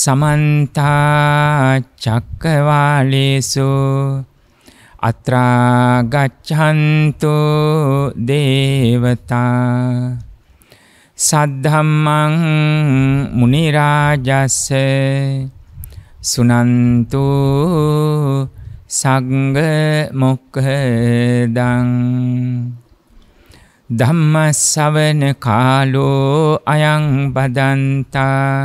සමන්තා චක්කවාලේසු අත්‍රා ගච්ඡන්තු දේවතා සද්ධම්මං මුනි රාජස්ස සුනන්තු සංඝ මොක්ඛදං ධම්ම ශවන කාලෝ අයං බදන්තා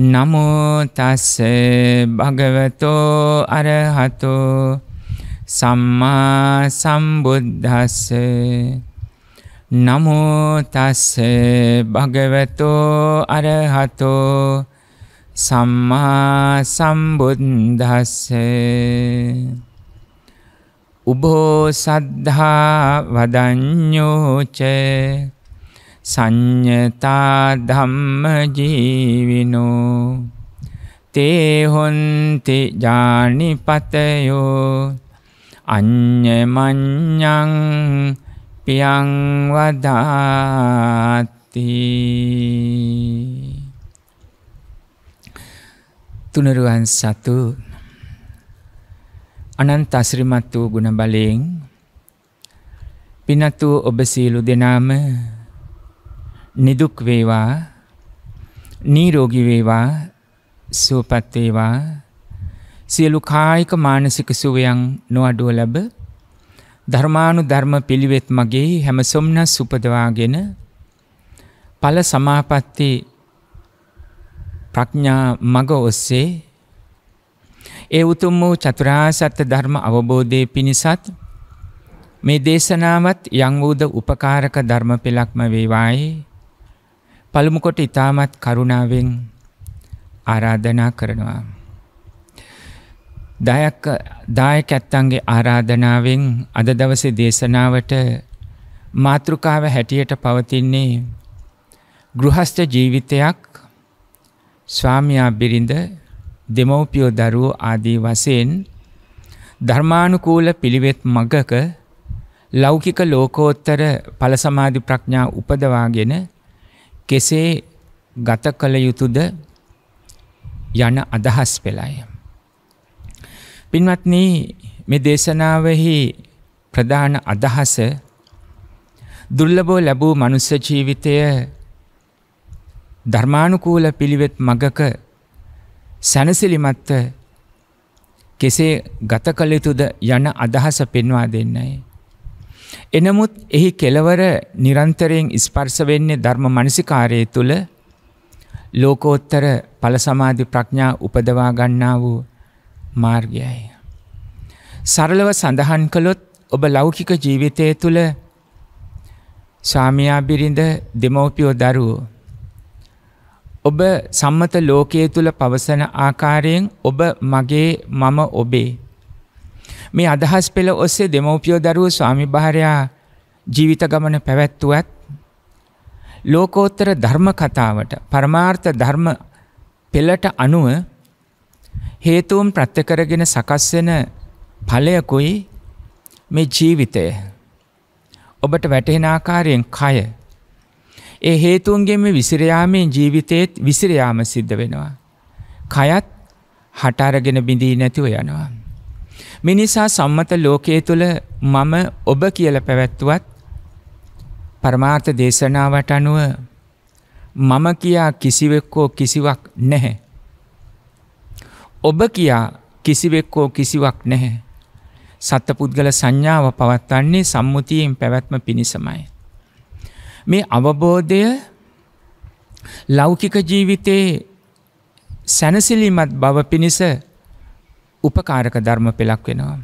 නමෝතස්ස භගවතෝ අරහතෝ සම්මා සම්බුද්ධස්ස නමෝතස්ස භගවතෝ අරහතෝ සම්මා සම්බුද්ධස්ස උබෝ සද්ධා වදඥෝචේ සඥතා ධම්ම ජීවිනෝ තේහොන්ති ජානිපතයෝ අ්‍යමං්ඥං පියංවදාත්ති තුනරුවන් සතු අනන්ත අසිරිමත් වූ ගුණ බලයෙන් පිනතු ඔබ සීලු දෙනාම නිදුක් වේවා නීරෝගී වේවා සුවපත් වේවා සියලු කායික මානසික සුවයන් නොඅඩුව ලැබ ධර්මානු ධර්ම පිළිවෙත් මගේ හැම සොම්නස් උපදවාගෙන ඵල සමාපatti ප්‍රඥා මග ඔස්සේ ඒ උතුම් වූ චතුරාර්ය සත්‍ය ධර්ම අවබෝධයේ පිණිසත් මේ දේශනාවත් යම් වූද උපකාරක ධර්ම පෙළක්ම වේවායි පළමුකොට ඉතාමත් කරුණාවෙන් ආරාධනා කරනවා. දායක දායක ඇත්තන්ගේ ආරාධනාවෙන් අද දවසේ දේශනාවට මාතෘකාව හැටියට පවතින්නේ ගෘහස්ත ජීවිතයක් ස්වාමියා බිරිඳ දෙමව්පියෝ දරුවෝ ආදී වශයෙන් ධර්මානුකූල පිළිවෙත් මගක ලෞකික ලෝකෝත්තර ඵල සමාධි ප්‍රඥා උපදවාගෙන කෙසේ ගත කළ යුතුද යන අදහස් පෙළයි. පින්වත්න මේ දේශනාවහි ප්‍රධාන අදහස දුර්ලබෝ ලැබූ මනුස්ස ජීවිතය ධර්මානුකූල පිළිවෙත් මගක සැනසිලිමත්ත කෙසේ ගත කළ යුතුද යන අදහස පෙන්වා දෙන්නයි. එනමුත් එහි කෙලවර නිරන්තරයෙන් ස්පර්ශ වෙන්නේ ධර්ම මනසිකාරය තුළ ලෝකෝත්තර ඵල සමාධි ප්‍රඥා උපදවා ගන්නා වූ මාර්ගයයි. සරලව සඳහන් කළොත් ඔබ ලෞකික ජීවිතය තුළ ස්වාමියා බිරිඳ දෙමව්පියෝ දරුවෝ ඔබ සම්මත ලෝකයේ තුල පවසන ආකාරයෙන් ඔබ මගේ මම ඔබේ මේ අදහස් පෙළ ඔස්සේ දෙමව්පියෝ දරුවෝ ස්වාමි භාර්යා ජීවිත ගමන පැවැත්වුවත් ලෝකෝත්තර ධර්ම කතාවට පරමාර්ථ ධර්ම පෙළට අනුව හේතුම් ප්‍රත්‍ය කරගෙන සකස් වෙන ඵලයකුයි මේ ජීවිතය ඔබට වැටහෙන ආකාරයෙන් කය ඒ හේතුන්ගෙන් මේ විසිර යාමෙන් ජීවිතේත් විසිර යාම සිද්ධ වෙනවා කයත් හට අරගෙන බිඳී නැතිව යනවා මිනිසා සම්මත ලෝකයේ තුළ මම ඔබ කියල පැවැත්තුවත් පරමාර්ථ දේශනාවට අනුව මම කියා කිසිවෙක්කෝ කිසිවක් නැහැ. ඔබ කියා කිසිවෙක්කෝ කිසිවක් නැහැ. සත්තපුද්ගල සංඥාව පවත්වන්නේ සම්මුතියෙන් පැවැත්ම පිණිසමයි. මේ අවබෝධය ලෞකික ජීවිතයේ සැනසිලිමත් බව පිණිස උපකාරක ධර්ම පෙළක් වෙනවා.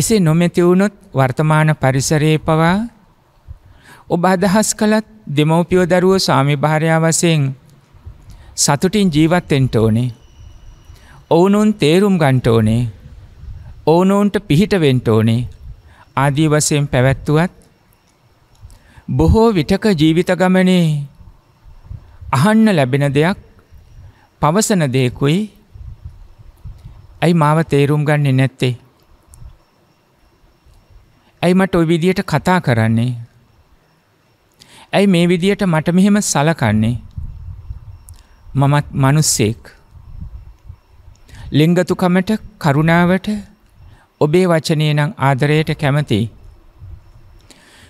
එසේ නොමැති වුණොත් වර්තමාන පරිසරයේ පවා ඔබ අදහස් කළත් දෙමව්පියෝ දරුවෝ ස්වාමි භාර්යා වශයෙන් සතුටින් ජීවත් වෙන්න ඕනේ. ඔවුනුන් තේරුම් ගන්න ඕනේ. ඔවුනුන්ට පිහිට වෙන්න ඕනේ. ආදී වශයෙන් පැවැත්වුවත් බොහෝ විටක ජීවිත ගමනේ අහන්න ලැබෙන දෙයක් පවසන දෙයකුයි ඇයි මාව තේරුම් ගන්නේ නැත්තේ. ඇයි මට ඔය විදියට කතා කරන්නේ. ඇයි මේ විදියට මට මෙහෙම සලකන්නේ. මමත් මනුස්සෙක්. ලිංගතුකමට කරුණාවට ඔබේ වචනය නම් ආදරයට කැමති.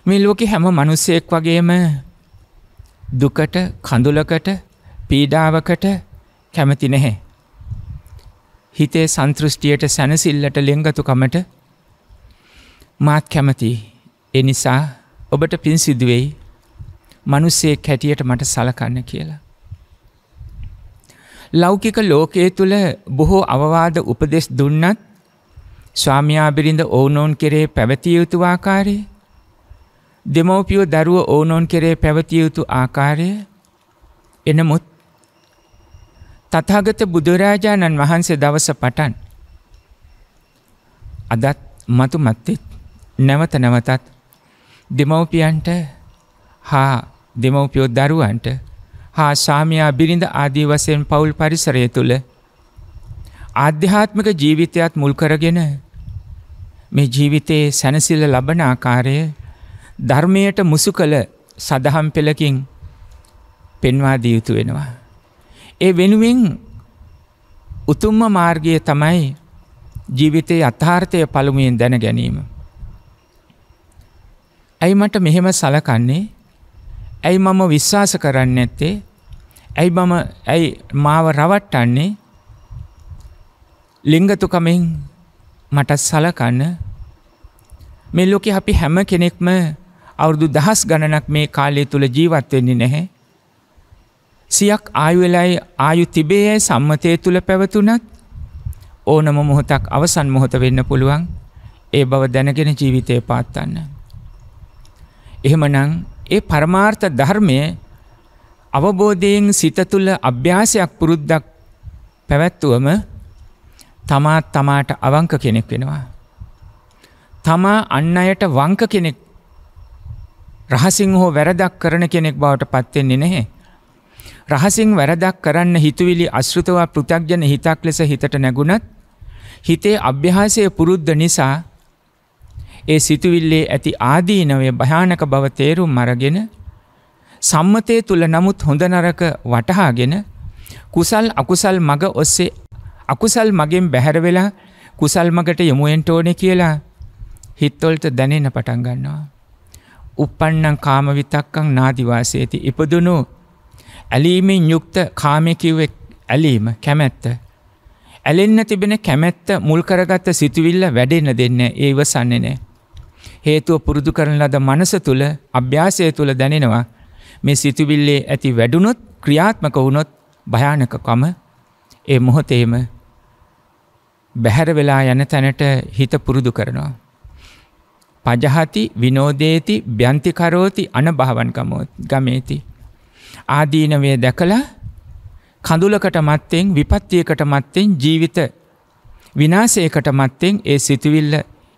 මේ ලෝකෙ හැම මනුස්සයෙක් වගේම දුකට කඳුලකට පීඩාවකට කැමති නැහැ. හිතේ සන්තෘෂ්ටියට සැනසිල්ලට ලෙංගතුකමට මාත් කැමති එනිසා ඔබට පින් සිදුවෙයි මනුස්සේ කැටියට මට සලකන්න කියලා. ලෞකික ලෝකයේ තුළ බොහෝ අවවාද උපදෙස් දුන්නත් ස්වාමයාබිරිඳ ඕනෝන් කෙරේ පැවතිය යුතු ආකාරය දෙමවපියෝ දරුව ඕනෝන් කෙරේ පැවතිය යුතු ආකාරය එනමුත් තතාගත බුදුරාජාණන් වහන්සේ දවස පටන් අදත් මතු මත්තෙත් නැවත නැවතත් දෙමව්පියන්ට හා දෙමව්පියෝ දරුවන්ට හා සාමයා බිරිඳ ආදී වසයෙන් පවුල් පරිසරය තුළ අධ්‍යාත්මික ජීවිතයත් මුල් කරගෙන මේ ජීවිතයේ සැනසිල්ල ලබන ආකාරය ධර්මයට මුසු කළ සදහම් පෙළකින් පෙන්වාදිය යුතු වෙනවා. ඒ වෙනුවෙන් උතුම්ම මාර්ගය තමයි ජීවිතයේ අත්ථාර්ථය පළමුුවෙන් දැන ගැනීම. ඇයි මට මෙහෙම සලකන්නේ ඇයි මම විශ්වාස කරන්න ඇත්තේ ඇයි මම ඇයි මාව රවට්ටන්නේ ලිංගතුකමෙන් මට සලකන්න මේ ලෝකෙ අපි හැම කෙනෙක්ම අවුරුදු දහස් ගණනක් මේ කාලය තුළ ජීවත් වෙන්නේ නැහැ සියක් ආයුවෙලයි ආයු තිබේයයි සම්මතය තුළ පැවතුනත් ඕනම මොහොතක් අවසන් මොහොත වෙන්න පුළුවන් ඒ බව දැනගෙන ජීවිතය පාත්තන්න. එහෙමනං ඒ පරමාර්ථ ධර්මය අවබෝධයෙන් සිත තුළ අභ්‍යාසයක් පුරුද්දක් පැවැත්තුවම තමාත් තමාට අවංක කෙනෙක් වෙනවා. තමා අන්න අයට වංක කෙනෙක් රහසිං හෝ වැරදක් කරන කෙනෙක් බවට පත්වෙන්නේ නැහැ රහසින් වැරදක් කරන්න හිතුවිලි අශෘතවා පෘතක්ජන හිතක් ලෙස හිතට නැගුණත් හිතේ අභ්‍යහාසය පුරුද්ධ නිසා ඒ සිතුවිල්ලේ ඇති ආදීනවය භයානක බව තේරුම් මරගෙන සම්මතය තුළ නමුත් හොඳ නරක වටහාගෙන කුසල් අකුසල් මග ඔස්සේ අකුසල් මගෙන් බැහැරවෙලා කුසල් මගට යොමුුවෙන්ට ඕනෙ කියලා හිත්තොල්ට දැනෙන පටන් ගන්නවා. උපන්නං කාම විතක්කං නාදිවාසේති ඉපදුනු ඇලීමෙන් යුක්ත කාමයකිව්වෙක් ඇලීම කැමැත්ත. ඇලෙන්න තිබෙන කැමැත්ත මුල් කරගත්ත සිතුවිල්ල වැඩෙන දෙන්න ඒ ඉවසන්නේ නෑ. හේතුව පුරුදු කරන ලද මනස තුළ අභ්‍යාසය තුළ දැනෙනවා මේ සිතුවිල්ලේ ඇති වැඩුණොත් ක්‍රියාත්මක වුණොත් භයානකකම ඒ මොහොතේම බැහැර වෙලා යන තැනට හිත පුරුදු කරනවා. පජහති විනෝදේති ්‍යන්තිකරෝති අන භාවන්කමෝත් ගමේති. ආදීනවය දැකලා කඳුලකට මත්තෙන් විපත්තියකට මත්තෙන් ජීවිත විනාසයකට මත්තෙන් ඒ සිතුවිල්ල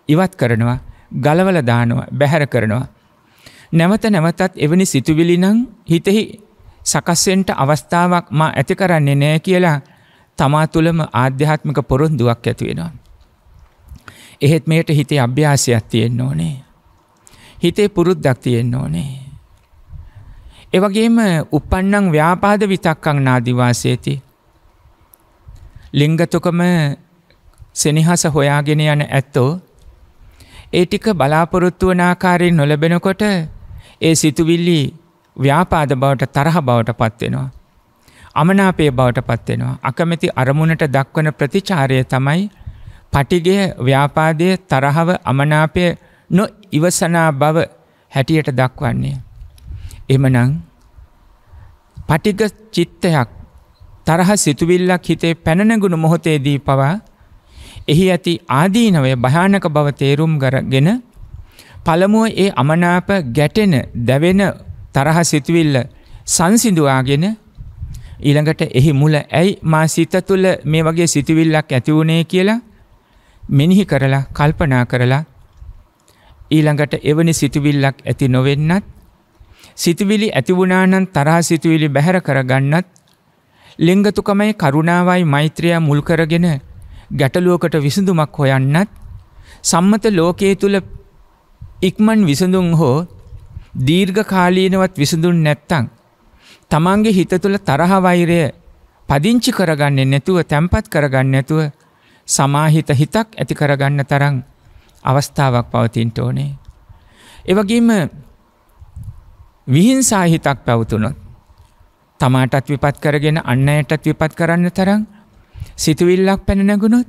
ඉවත් කරනවා ගලවල දානවා බැහැර කරනවා. නැවත නැවතත් එවැනි සිතුවිලි නං හිතෙහි සකස්සෙන්ට අවස්ථාවක් මා ඇති කරන්නේ නෑ කියලා තමා තුළම ආධ්‍යාත්මික පොරොන්දුවක් ඇතිවෙනවා. එහෙත් මෙයට හිතේ අභ්‍යාසයක් තියෙන්න්න ඕනේ. හිතේ පුරුද්දක් තියෙන්න්න ඕනේ. එවගේම උපන්නං ව්‍යාපාද විතක්කං නාදිවාසේති. ලිංගතුකම සෙනහස හොයාගෙන යන ඇත්තෝ ඒටික බලාපොරොත්තු වනාකාරයෙන් නොලබෙනකොට ඒ සිතුවිල්ලි ව්‍යාපාද බවට තරහ බවට පත්වෙනවා. අමනාපය බවට පත්වෙනවා. අකමැති අරමුණට දක්වන ප්‍රතිචාරය තමයි පටිගය ව්‍යාපාදය තරහව අමනාපය නො ඉවසනා බව හැටියට දක්වන්නේ. එමනං පටික චිත්තයක් තරහ සිතුවිල්ලක් හිතේ පැනනගුණු මොහොතේදී පවා එහි ඇති ආදීනවය භයානක බව තේරුම් ගරගෙන පළමුුව ඒ අමනාප ගැටෙන දැවෙන තරහ සිතුවිල්ල සංසිඳවාගෙන ඊළඟට එහි මුල ඇයි මා සිත තුළ මේ වගේ සිතුවිල්ලක් ඇතිවුණේ කියලා මෙනිහි කරලා කල්පනා කරලා ඊළඟට එවැනි සිතුවිල්ලක් ඇති නොවෙන්නත් සිතුවිලි ඇතිවුණානන් තරහ සිතුවිලි බැහැර කරගන්නත් ලෙංගතුකමයි කරුණාවයි මෛත්‍රයා මුල් කරගෙන ගැටලුවකට විසඳුමක් හොයන්නත් සම්මත ලෝකයේ තුළ ඉක්මන් විසඳුන් හෝ දීර්ඝ කාලීනවත් විසඳුන් නැත්තං. තමන්ගේ හිත තුළ තරහවෛරය පදිංචි කරගන්නේ නැතුව තැම්පත් කරගන්න නැතුව සමාහිත හිතක් ඇති කරගන්න තරං අවස්ථාවක් පවතින්ට ඕනේ. එවගේම විහිංසාහිතක් පැවතුනොත් තමාටත් විපත් කරගෙන අන්න අයටත් විපත් කරන්න තරම් සිතුවිල්ලක් පැනනැගුණොත්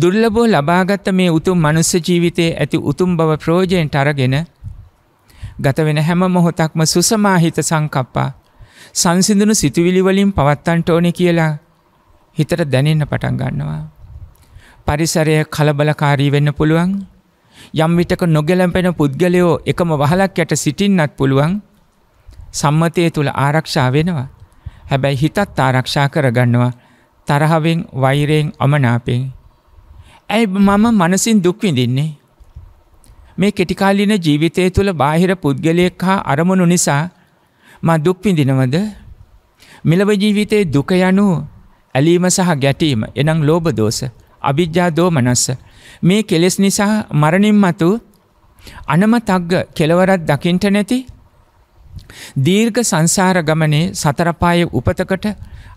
දුර්ලබෝ ලබාගත්ත මේ උතුම් මනුස්ස ජීවිතයේ ඇති උතුම් බව ප්‍රෝජයෙන් ටරගෙන ගතවෙන හැම මොහොතක්ම සුසමාහිත සංකප්පා සංසිඳුණු සිතුවිලිවලින් පවත්තන්ට ඕනෙ කියලා හිතට දැනෙන්න පටන් ගන්නවා. පරිසරය කලබලකාරී වෙන්න පුළුවන් යම් විටක නොගැලම්පෙන පුද්ගලයෝ එකම වහලක් යට සිටින්නත් පුළුවන් සම්මතය තුළ ආරක්ෂා වෙනවා. හැබැයි හිතත් ආරක්ෂා කරගන්නවා තරහවෙන් වෛරයෙන් අමනාපෙන්. ඇයි මම මනසින් දුක්විඳින්නේ. මේ කෙටිකාලින ජීවිතය තුළ බාහිර පුද්ගලයෙක් හා අරමුණු නිසා මා දුක්විඳිනවද මෙලව ජීවිතයේ දුක යනු ඇලීම සහ ගැටීම එනම් ලෝබදෝස අභිද්‍යා දෝමනස්ස මේ කෙලෙස් නිසා මරණින් මතු අනමතග්ග කෙලවරක් දකින්ට නැති දීර්ඝ සංසාර ගමනේ සතරපාය උපතකට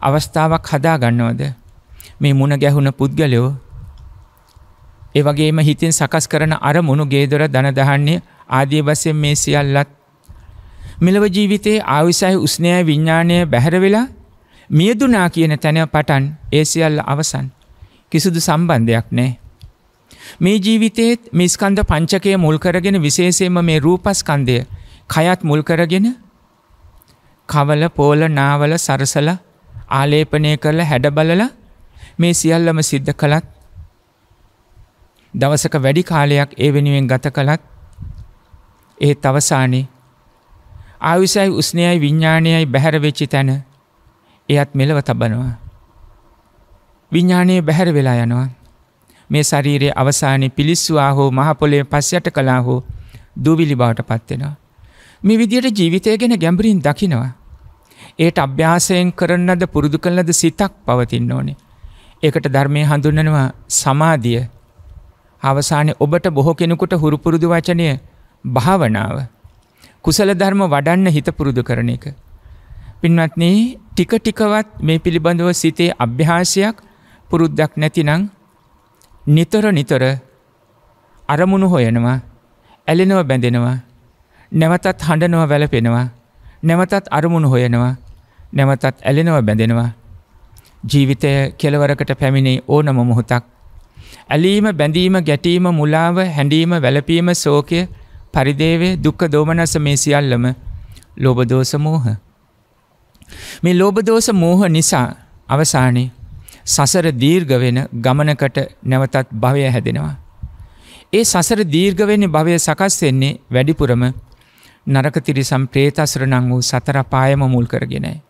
අවස්ථාවක් හදා ගන්නවද මේ මුණ ගැහුණ පුද්ගලයෝ ඒ වගේම හිතින් සකස් කරන අරමුණු ගේදොර ධනදහන්නේ ආදී වශයෙන් මේ සියල්ලත් මෙලව ජීවිතයේ ආයුෂය උස්නය විඥාණය බැහැර වෙලා මියදුනා කියන තැන පටන් ඒ සියල්ල අවසන් කිසිදු සම්බන්ධයක් නැහැ මේ ජීවිතයේත් මේ ස්කන්ධ පංචකය මුල් කරගෙන විශේෂයෙන්ම මේ රූපස්කන්ධය කයත් මුල් කරගෙන කවල පෝල නාවල සරසල ආලේපනය කරලා හැඩබලල මේ සියල්ලම සිද්ධ කළත් දවසක වැඩි කාලයක් ඒ වෙනුවෙන් ගත කළත් ඒ තවසානේ ආයුසයි උස්නයයි විඤ්ඥානයයි බැහැරවෙච්චි තැන එයත් මෙලව තබනවා. විඤ්ඥානයේ බැහැර වෙලා යනවා. මේ ශරීරයේ අවසානයේ පිලිස්සුවා හෝ මහපොළේ පස්සයට කළා හෝ දූවිලි බවට පත්වෙනවා. මේ විදියට ජීවිතය ගැන ගැඹරින් දකිනවා. ඒට අභ්‍යාසයෙන් කරන්නද පුරුදු කළද සිතක් පවතින්න ඕනේ. ඒකට ධර්මය හඳුන්නනවා සමාධිය අවසානය ඔබට බොහෝ කෙනෙකුට හුරුපුරුදු වචනය භාවනාව. කුසල ධර්ම වඩන්න හිත පුරුදු කරන එක. පින්වත්න්නේ ටික ටිකවත් මේ පිළිබඳව සිතේ අභ්‍යාසයක් පුරුද්දක් නැතිනං නිතර නිතර අරමුණු හොයනවා ඇලෙනව බැඳෙනවා නැවතත් හඬනව වැලපෙනවා නැවතත් අරමුණු හොයනවා නැවතත් ඇලෙනව බැඳෙනවා ජීවිතය කෙලවරකට පැමිණේ ඕනම මොහොතක් ඇලීම බැඳීම ගැටීම මුලාව හැඬීම වැළපීම සෝකය පරිදේවේ දුක්ඛ දෝමනස මේ සියල්ලම ලෝභ දෝෂ මෝහ මේ ලෝභ දෝෂ මෝහ නිසා අවසානයේ සසර දීර්ග වෙන ගමනකට නැවතත් භවය හැදෙනවා. ඒ සසර දීර්ගවෙන්නේ භවය සකස් වෙන්නේ වැඩිපුරම නරකතිරි සම්ප්‍රේතස්රණං වූ සතර පායම මුල් කරගෙනයි.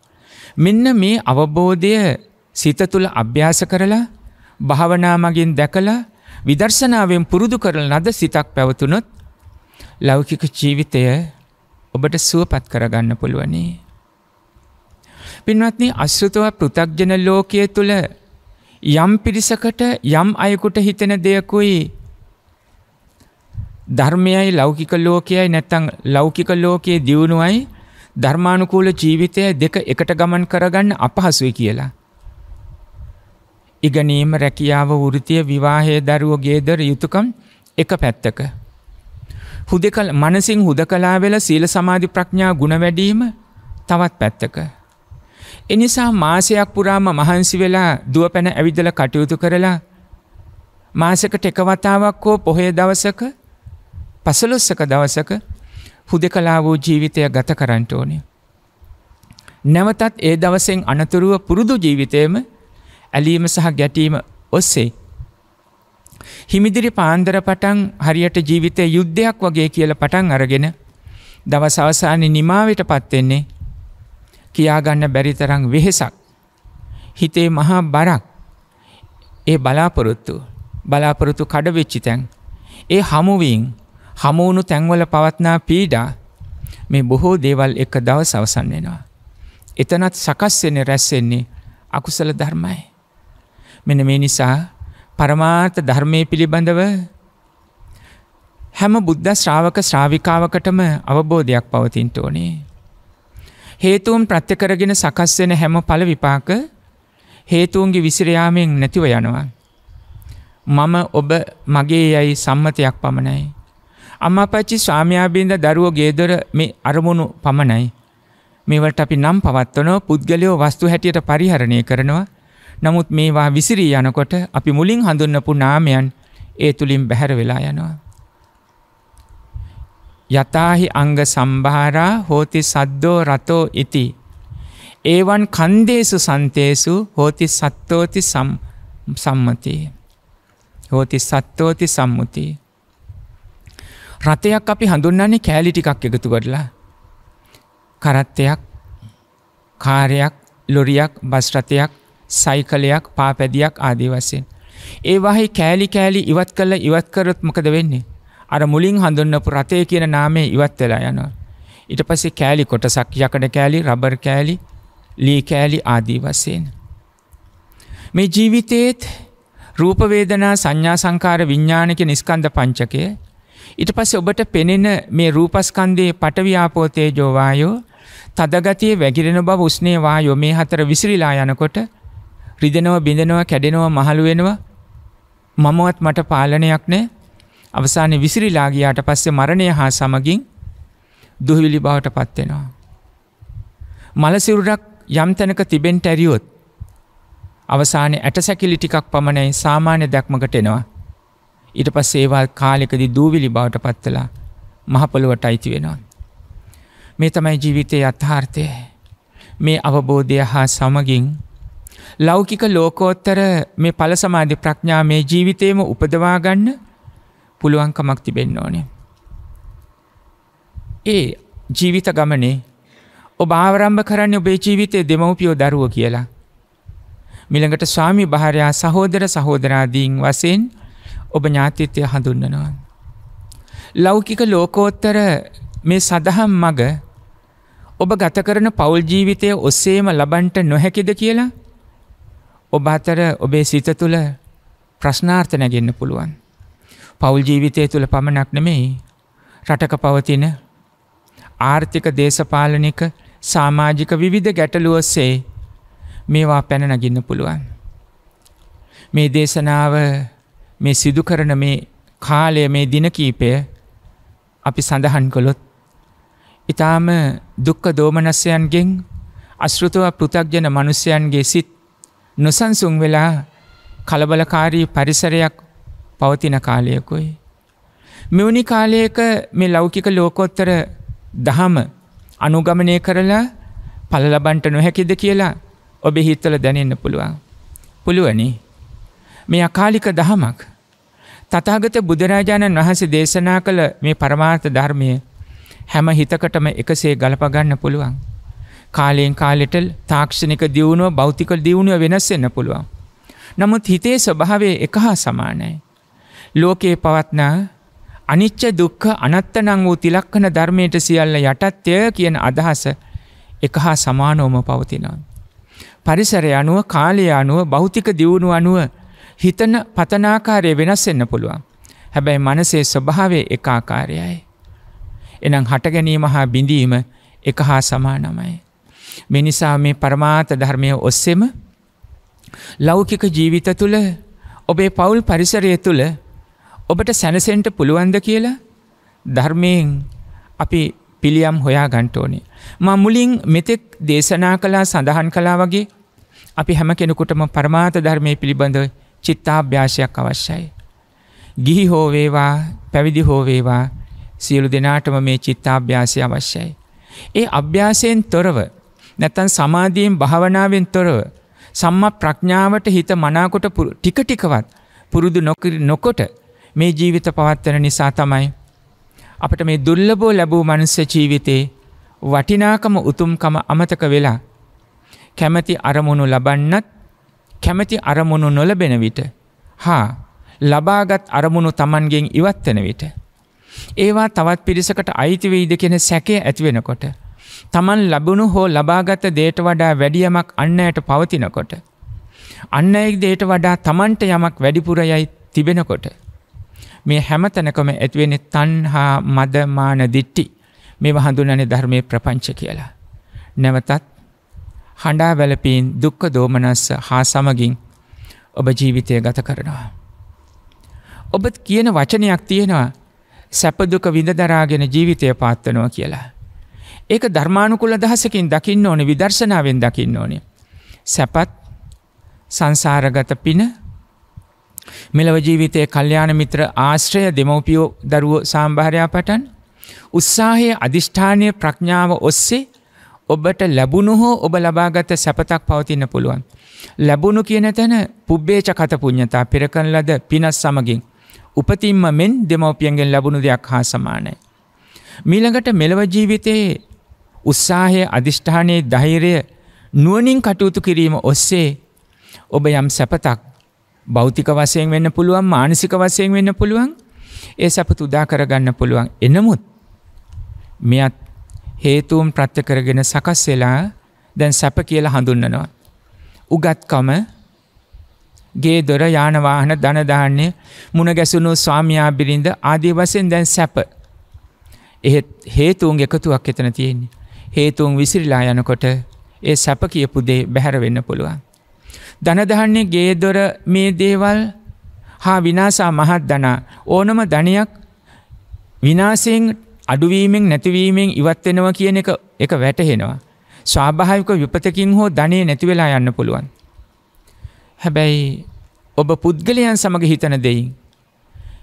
මෙන්න මේ අවබෝධය සිත තුළ අභ්‍යාස කරලා භාවනාමගින් දැකලා විදර්ශනාවෙන් පුරුදු කරල ලද සිතක් පැවතුනොත් ලෞකික ජීවිතය ඔබට සුවපත් කරගන්න පුළුවනේ. පින්වත්නි අශ්‍රතව පෘතක්ජන ලෝකය තුළ යම් පිරිසකට යම් අයකුට හිතෙන දෙයකුයි ධර්මයයි ලෞකික ලෝකයයි නැත්තං ලෞකික ලෝකයේ දියුණුවයි ධර්මානුකූල ජීවිතය දෙක එකට ගමන් කරගන්න අපහසුයි කියලා. ඉගනීම රැකියාව වෘතිය විවාහය දරුව ගේදර යුතුකම් එක පැත්තක. හුදකල් මනසින් හුද කලා වෙල සීල සමාධි ප්‍රඥා ගුණ වැඩීම තවත් පැත්තක. එනිසා මාසයක් පුරාම මහන්සි වෙලා දුව පැන ඇවිදල කටයුතු කරලා මාසකට එකවතාවක් හෝ පොහය දවසක පසලොස්සක දවසක හුද කලා වූ ජීවිතය ගත කරන්නට ඕනේ. නැවතත් ඒ දවසෙන් අනතුරුව පුරුදු ජීවිතයම ඇලීම සහ ගැටීම ඔස්සේ. හිමිදිරි පාන්දර පටන් හරියට ජීවිතය යුද්ධයක් වගේ කියල පටන් අරගෙන දවසවසානි නිමාවට පත්වෙන්නේ කියාගන්න බැරි තරං වෙහෙසක්. හිතේ මහා බරක් ඒ බලාපොරොත්තු බලාපොරොතු කඩවෙච්චි තැන්. ඒ හමුවීන් හමුවුණු තැන්වල පවත්නා පීඩා මේ බොහෝ දේවල් එක දව සවසන් වෙනවා. එතනත් සකස්වෙන රැස්සෙන්නේ අකුසල ධර්මයි. මෙන මේ නිසා පරමාර්ථ ධර්මය පිළිබඳව හැම බුද්ධ ශ්‍රාවක ශ්‍රාවිකාවකටම අවබෝධයක් පවතින්ට ඕනේ. හේතුවන් ප්‍රත්‍යකරගෙන සකස් වෙන හැම පල විපාක හේතුවන්ගේ විසිරයාමෙන් නැතිව යනවා. මම ඔබ මගේ යයි සම්මතයක් පමණයි. අම්මාපච්චි ස්වාමයාබින්ද දරුවෝ ගේදොර මේ අරමුණු පමණයි. මේවට අපි නම් පවත්වනෝ පුද්ගලයෝ වස්තු හැටියට පරිහරණය කරනවා. නමුත් මේවා විසිරී යනකොට අපි මුලින් හඳුන්නපු නාමයන් ඒ තුළින් බැහැර වෙලා යනවා. යතාහි අංග සම්භාරා හෝති සද්දෝ රතෝ ඉති. ඒවන් කන්දේසු සන්තේසු හෝති සත්තෝති සම්මතිය. හෝති සත්තෝති සම්මුතිය. රථයක් අපි හඳුන්නන්නේ කෑලි ටිකක් එකතු කරලා. කරත්තයක් කාරයක් ලොරියක් බස්රථයක් සයිකලයක් පාපැදියක් ආදී වසයෙන්. ඒ වහි කෑලි කෑලි ඉවත් කල්ල ඉවත් කරොත් මකද වෙන්නේ. අර මුලින් හඳුන්නපු රතය කියන නාමේ ඉවත් වෙලා යනවා. ඉට පසේ කෑලි කොටසක් යකඩ කෑලි රබර් කෑලි ලී කෑලි ආදී වස්සයෙන්. මේ ජීවිතයේත් රූපවේදනා සංඥා සංකාර විඤ්ඥානක නිස්කන්ධ පංචකය ඉට පස්ස ඔබට පෙනෙන මේ රූපස්කන්දයේ පටව්‍යාපෝතය ජෝවායෝ තදගතිය වැගිරෙන බව උස්නේවා යො මේ හතර විසිරිලා යනකොට රිදෙනව බිඳෙනවා කැඩෙනවා මහළුවෙනවා මමවත් මට පාලනයක් නෑ අවසානයේ විසිරීලා ගියාට පස්සේ මරණය හා සමගින් දුහවිලි බවට පත් වෙනවා. මල සිරුරක් යම් තැනක තිබෙන්ට ඇරියොත් අවසානයේ ඇටසැකිලි ටිකක් පමණයි සාමාන්‍ය දැක්මකට එනවා. ඊට පස්සේ ඒවා කාලෙකදී දූවිලි බවට පත් වෙලා මහ පොළොවට අයිති වෙනවා. මේ තමයි ජීවිතයේ යථාර්ථය. මේ අවබෝධය හා සමගින් ලෞකික ලෝකෝත්තර මේ ඵල සමාධි ප්‍රඥා මේ ජීවිතේම උපදවා ගන්න පුළුවන්කමක් තිබෙන්න ඕනේ. ඒ ජීවිත ගමනේ ඔබ ආවරම්භ කරන්න ඔබේ ජීවිතය දෙමවපියෝ දරුව කියලා. මිළඟට ස්වාමි භාරයා සහෝදර සහෝදරාදීන් වසයෙන් ඔබ ඥාතිත්‍යය හඳුන්නනවා. ලෞකික ලෝකෝත්තර මේ සඳහම් මග ඔබ ගත කරන පවුල් ජීවිතය ඔස්සේම ලබන්ට නොහැකිද කියලා ඔබ අතර ඔබේ සිත තුළ ප්‍රශ්නාර්ථ නැගෙන්න්න පුළුවන්. පවුල් ජීවිතය තුළ පමණක් නෙමෙයි රටක පවතින ආර්ථික දේශපාලනික සාමාජික විවිධ ගැටලුවස්සේ මේවා පැනනගින්න පුළුවන්. මේ දේශනාව මේ සිදු කරන මේ කාලය මේ දිනකීපය අපි සඳහන් කොළොත් ඉතාම දුක්ක දෝමනස්යන්ගෙන් අශෘතව පෘතක්ජන මනුස්්‍යයන්ගේ සිත් නොසන්සුන් වෙලා කලබලකාරී පරිසරයක් පවතින කාලයකුයි. මෙවනි කාලයක මේ ලෞකික ලෝකොත්තර දහම අනුගමනය කරලා පලලබන්ට නොහැකිද කියලා ඔබේ හිත්තල දැනෙන්න පුළුවන්. පුළුවනි මේ අකාලික දහමක් තතාගත බුදුරාජාණන් වහන්සේ දේශනා කළ මේ පරමාර්ථ ධර්මය හැම හිතකටම එකසේ ගලපගන්න පුළුවන්. කාලයෙන් කාලෙටල් තාක්ෂණික දියුණුව බෞතිකල් දියුණුව වෙනස්වෙන්න පුළුවන්. නමුත් හිතේ ස්වභාවේ එක හා සමානයි. ලෝකයේ පවත්නා අනිච්ච දුක්ඛ අනත්ත නං වූ තිලක්කන ධර්මයට සියල්ල යටත්ය කියන අදහස එක හා සමානෝම පවතිනවා. පරිසරය අනුව කාලය අනුව භෞතික දියුණු අනුව හිතන පතනාකාරය වෙනස් වෙන්න පුළුවන්. හැබැයි මනසේ ස්වභාවේ එක ආකාරයයි. එනම් හට ගැනීම හා බිඳීම එක හා සමානමයි. මිනිසා මේ පරමාත ධර්මය ඔස්සෙම ලෞකික ජීවිත තුළ ඔබේ පවුල් පරිසරය තුළ ඔබට සැනසෙන්ට පුළුවන්ද කියලා ධර්මයෙන් අපි පිළියම් හොයා ගන්ටෝනේ. මා මුලින් මෙතෙක් දේශනා කලා සඳහන් කලා වගේ අපි හැම කෙනෙකුටම පරමාත ධර්මය පිළිබඳ චිත්තාභ්‍යාසයක් අවශ්‍යයි. ගිහි හෝ වේවා පැවිදි හෝ වේවා සියලු දෙනාටම මේ චිත්තාභ්‍යාසය අවශ්‍යයි. ඒ අභ්‍යාසයෙන් තොරව නැත්තන් සමාධියෙන් භාවනාවෙන් තොරව සම්ම ප්‍රඥාවට හිත මනාකොට ටික ටිකවත් පුරුදු නොකට මේ ජීවිත පවත්වන නිසා තමයි. අපට මේ දුල්ලබෝ ලැබූ මනුස්ස ජීවිතේ වටිනාකම උතුම්කම අමතක වෙලා කැමැති අරමුණු ලබන්නත් කැමැති අරමුණු නොලබෙන විට හා ලබාගත් අරමුණු තමන්ගෙන් ඉවත්වන විට. ඒවා තවත් පිරිසකට අයිතිවෙයිද කෙන සැකේ ඇතිවෙනකොට. තමන් ලබුණු හෝ ලබාගත දේට වඩා වැඩියමක් අන්නයට පවතිනකොට. අන්න එක් දේට වඩා තමන්ට යමක් වැඩිපුරයයි තිබෙනකොට. මේ හැමතැනකම ඇතිවෙන තන්හා මදමාන දිට්ටි මේ හඳුනන ධර්මය ප්‍රපංච කියලා. නැවතත් හඬා වැලපීන් දුක්ක දෝමනස්ස හා සමගින් ඔබ ජීවිතය ගත කරනවා. ඔබත් කියන වචනයක් තියෙනවා සැපදුක විඳ දරාගෙන ජීවිතය පාත්තනවා කියලා. ඒක ධර්මානුකුල දහසකින් දකින්න ඕන විදර්ශනාවෙන් දකින්න ඕනේ. සැපත් සංසාරගත පින මෙලව ජීවිතයේ කල්යාණ මිත්‍ර ආශ්‍රය දෙමව්පියෝ දරුවෝ සම්භාරයා පටන් උත්සාහයේ අදිෂ්ඨානීය ප්‍රඥාව ඔස්සේ ඔබට ලැබුණු හෝ ඔබ ලබාගත සැපතක් පවතින්න පුළුවන්. ලැබුණු කියන තැන පුබ්බේච කත පුඤ්ඤතා පෙරකන් ලද පිනස් සමගින් උපතින්ම මෙන් දෙමව්පියන්ගෙන් ලැබුණු දෙයක් හා සමානයි. මීළඟට මෙලව ජීවිතයේ උත්සාහය අධිෂ්ඨානයේ ධෛර්යය නුවණින් කටයුතු කිරීම ඔස්සේ ඔබ යම් සැපතක් භෞතික වසයෙන් වෙන්න පුළුවන් මානසික වසයෙන් වෙන්න පුළුවන් ඒ සැප තුදා කරගන්න පුළුවන් එනමුත් මෙත් හේතුවම් ප්‍රත්්‍ය කරගෙන සකස් වෙලා දැන් සැප කියලා හඳුන්නනවා. උගත්කම ගේ දොර යානවාහන ධනධාන්‍ය මුණ ගැසුණු ස්වාමයා බිරිඳ ආදී වසයෙන් දැන් සැප. එහෙත් හේතුවන් එකතුවක් එතන තියෙන්නේ. හේතුවන් විසිරිලා යනකොට ඒ සැප කියපු දේ බැහැරවෙන්න පුළුවන්. දනදහන්නේ ගේ දොර මේ දේවල් හා විනාසා මහත් දනා ඕනම ධනයක් විනාසයෙන් අඩුවීමෙන් නැතිවීමෙන් ඉවත්වෙනවා කියන එක එක වැටහෙනවා. ස්වාභාවික විපතකින් හෝ ධනය නැතිවෙලා යන්න පුළුවන්. හැබැයි ඔබ පුද්ගලයන් සමඟ හිතන දෙයින්.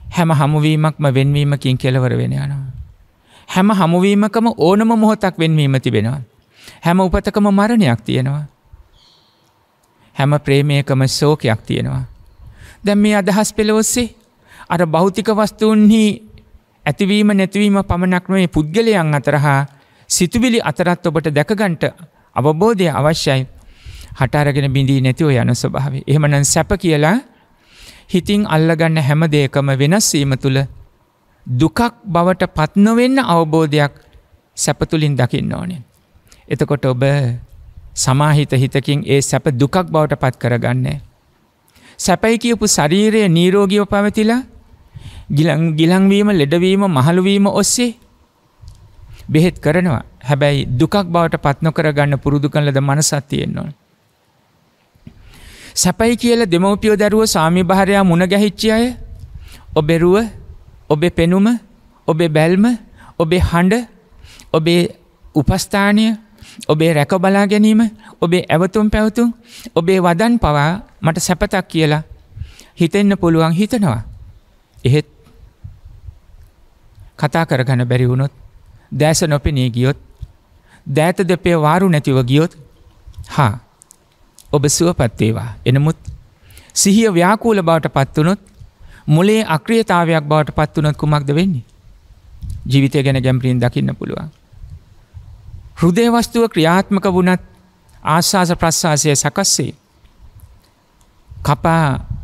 හැම හමුවීමක්ම වෙන්වීමකින් කෙලවර වෙන යනවා. හැම හමුවීමකම ඕනම මොහොතක් වෙන්වීම තිබෙනවා. හැම උපතකම මරණයක් තියෙනවා. හැම ප්‍රේමයකම සෝකයක් තියෙනවා. දැම් මේ අදහස් පෙළවොස්සේ අර භෞතික වස්තුන්හි ඇතිවීම නැතිවීම පමණක්නොේ පුද්ගලයන් අතරහා සිතුවිලි අතරත් ඔබට දැකගන්ට අවබෝධය අවශ්‍යයි හටාරගෙන බිඳී නැතිව යන ස්වභාව. එහමනන් සැප කියලා හිතින් අල්ලගන්න හැම දෙයකම වෙනස්වීම තුළ දුකක් බවට පත්නොවෙන්න අවබෝධයක් සැපතුලින් දකින්න ඕනෙන්. එතකොට ඔබ සමාහිත හිතකින් ඒ සැප දුකක් බවට පත් කරගන්නේ. සැපයි කියපු ශරීරය නීරෝගීව පැවතිලා ගිලංවීම ලෙඩවීම මහළුවීම ඔස්සේ බෙහෙත් කරනවා හැබැයි දුකක් බවට පත්නොකර ගන්න පුරුදු කළද මනසත් තියෙන්නවා. සැපයි කියල දෙමවපියෝ දරුව සාමි භාරයා මුණ ගැහිච්චි අය ඔබෙරුව ඔබේ පෙනුම ඔබේ බැල්ම ඔබේ හඬ ඔබේ උපස්ථානය ඔබේ රැක බලා ගැනීම ඔබේ ඇවතුම් පැවතුම් ඔබේ වදන් පවා මට සැපතක් කියලා හිතෙන්න පුළුවන් හිතනවා. එහෙත් කතා කරගන බැරි වුණොත් දෑස නොපෙනී ගියොත් දෑත දෙපේ වාරු නැතිව ගියොත් හා ඔබ සුවපත්තේවා එනමුත් සිහිය ව්‍යාකූල බවට පත්වනොත් මොලේ අක්‍රියතාවයක් බවට පත්වනොත් කුමක්ද වෙන්නේ ජීවිතය ගැන ගැම්ප්‍රීන් දකින්න පුළුවන් හෘදේවස්තුව ක්‍රියාත්මක වුණත් ආශාස ප්‍රශ්වාසය සකස්සේ. කපා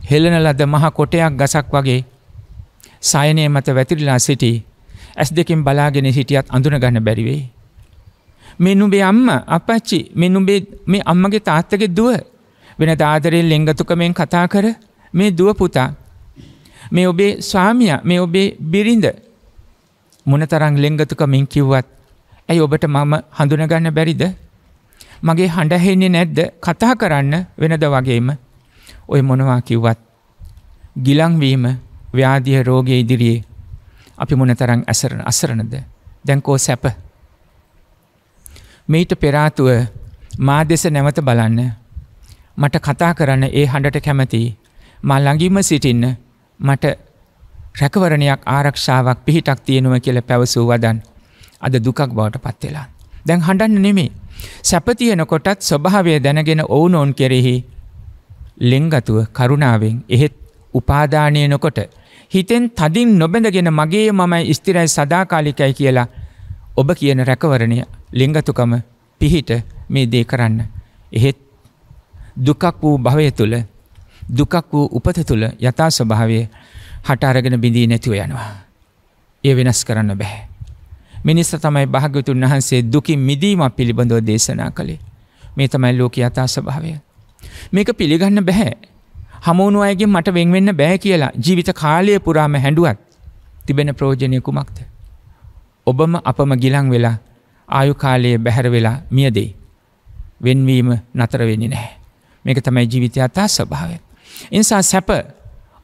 හෙළන ලද මහ කොටයක් ගසක් වගේ සයනය මත වැතිරිලා සිටි ඇස් දෙකින් බලාගෙන හිටියත් අඳුන ගන්න බැරිවේ. මෙනුබේ අම්ම අපච්චි මෙනුබේ මේ අම්මගේ තාත්තගේ දුව වෙන දාදරෙන් ලෙංගතුකමෙන් කතා කර මේ දුව පුතා. මේ ඔබේ ස්වාමිය මේ ඔබේ බිරිඳ මොනතරං ලෙංගතුකමින් කිව්වත් ඇයි ඔබට මම හඳුනගන්න බැරිද? මගේ හඬ ඇහෙන්නේ නැද්ද? කතා කරන්න වෙනද වගේම ඔය මොනවා කිව්වත් ගිලන් වීම ව්‍යාධිය රෝගයේ ඉදිරියේ අපි මොනතරම් අසරණ අසරණද? දැන් කෝ සැප. මේිට පෙර ආතුව මා දෙස නැවත බලන්න. මට කතා කරන්න ඒ හඬට කැමැති. මා ළඟින්ම සිටින්න මට රැකවරණයක් ආරක්ෂාවක් පිහිටක් තියෙනවා කියලා පැවසූ වදන් අද දුකක් බවට පත් වෙලා. දැන් හඬන්න නෙමේ. සැපතියනකොටත් ස්වභාවය දැනගෙන ඔවුනෝන් කෙරෙහි ලෙංගතුව කරුණාවෙන් එහෙත් උපාධානය නොකොට හිතෙන් තදින් නොබැඳගෙන මගේ මමයි ස්තිරයි සදාකාලිකයි කියලා ඔබ කියන රැකවරණය ලිංගතුකම පිහිට මේ දේ කරන්න. එහෙත් දුකක් වූ භවය තුළ දුකක් වූ උපත තුළ යථා ස්වභාවය හට අරගෙන බිඳී නැතිව යනවා. ඒ වෙනස් කරන්න බැහැ. මිනිස්ස තමයි භාග්‍යතුන් වහන්සේ දුකින් මිදීම පිළිබඳව දේශනා කළේ. මේ තමයි ලෝක යථා ස්වභාවය. මේක පිළිගන්න බැහැ. හමුණු අයගේ මට වෙන්වෙන්න බෑ කියලා ජීවිත කාලය පුරාම හැඩුවත් තිබෙන ප්‍රෝජනය කුමක්ද. ඔබම අපම ගිලං වෙලා ආයු කාලයේ බැහැර වෙලා මියදේ. වෙන්වීම නතර වෙනි නැහැ. මේක තමයි ජීවිතය අතා ස්වභාවය. එනිසා සැප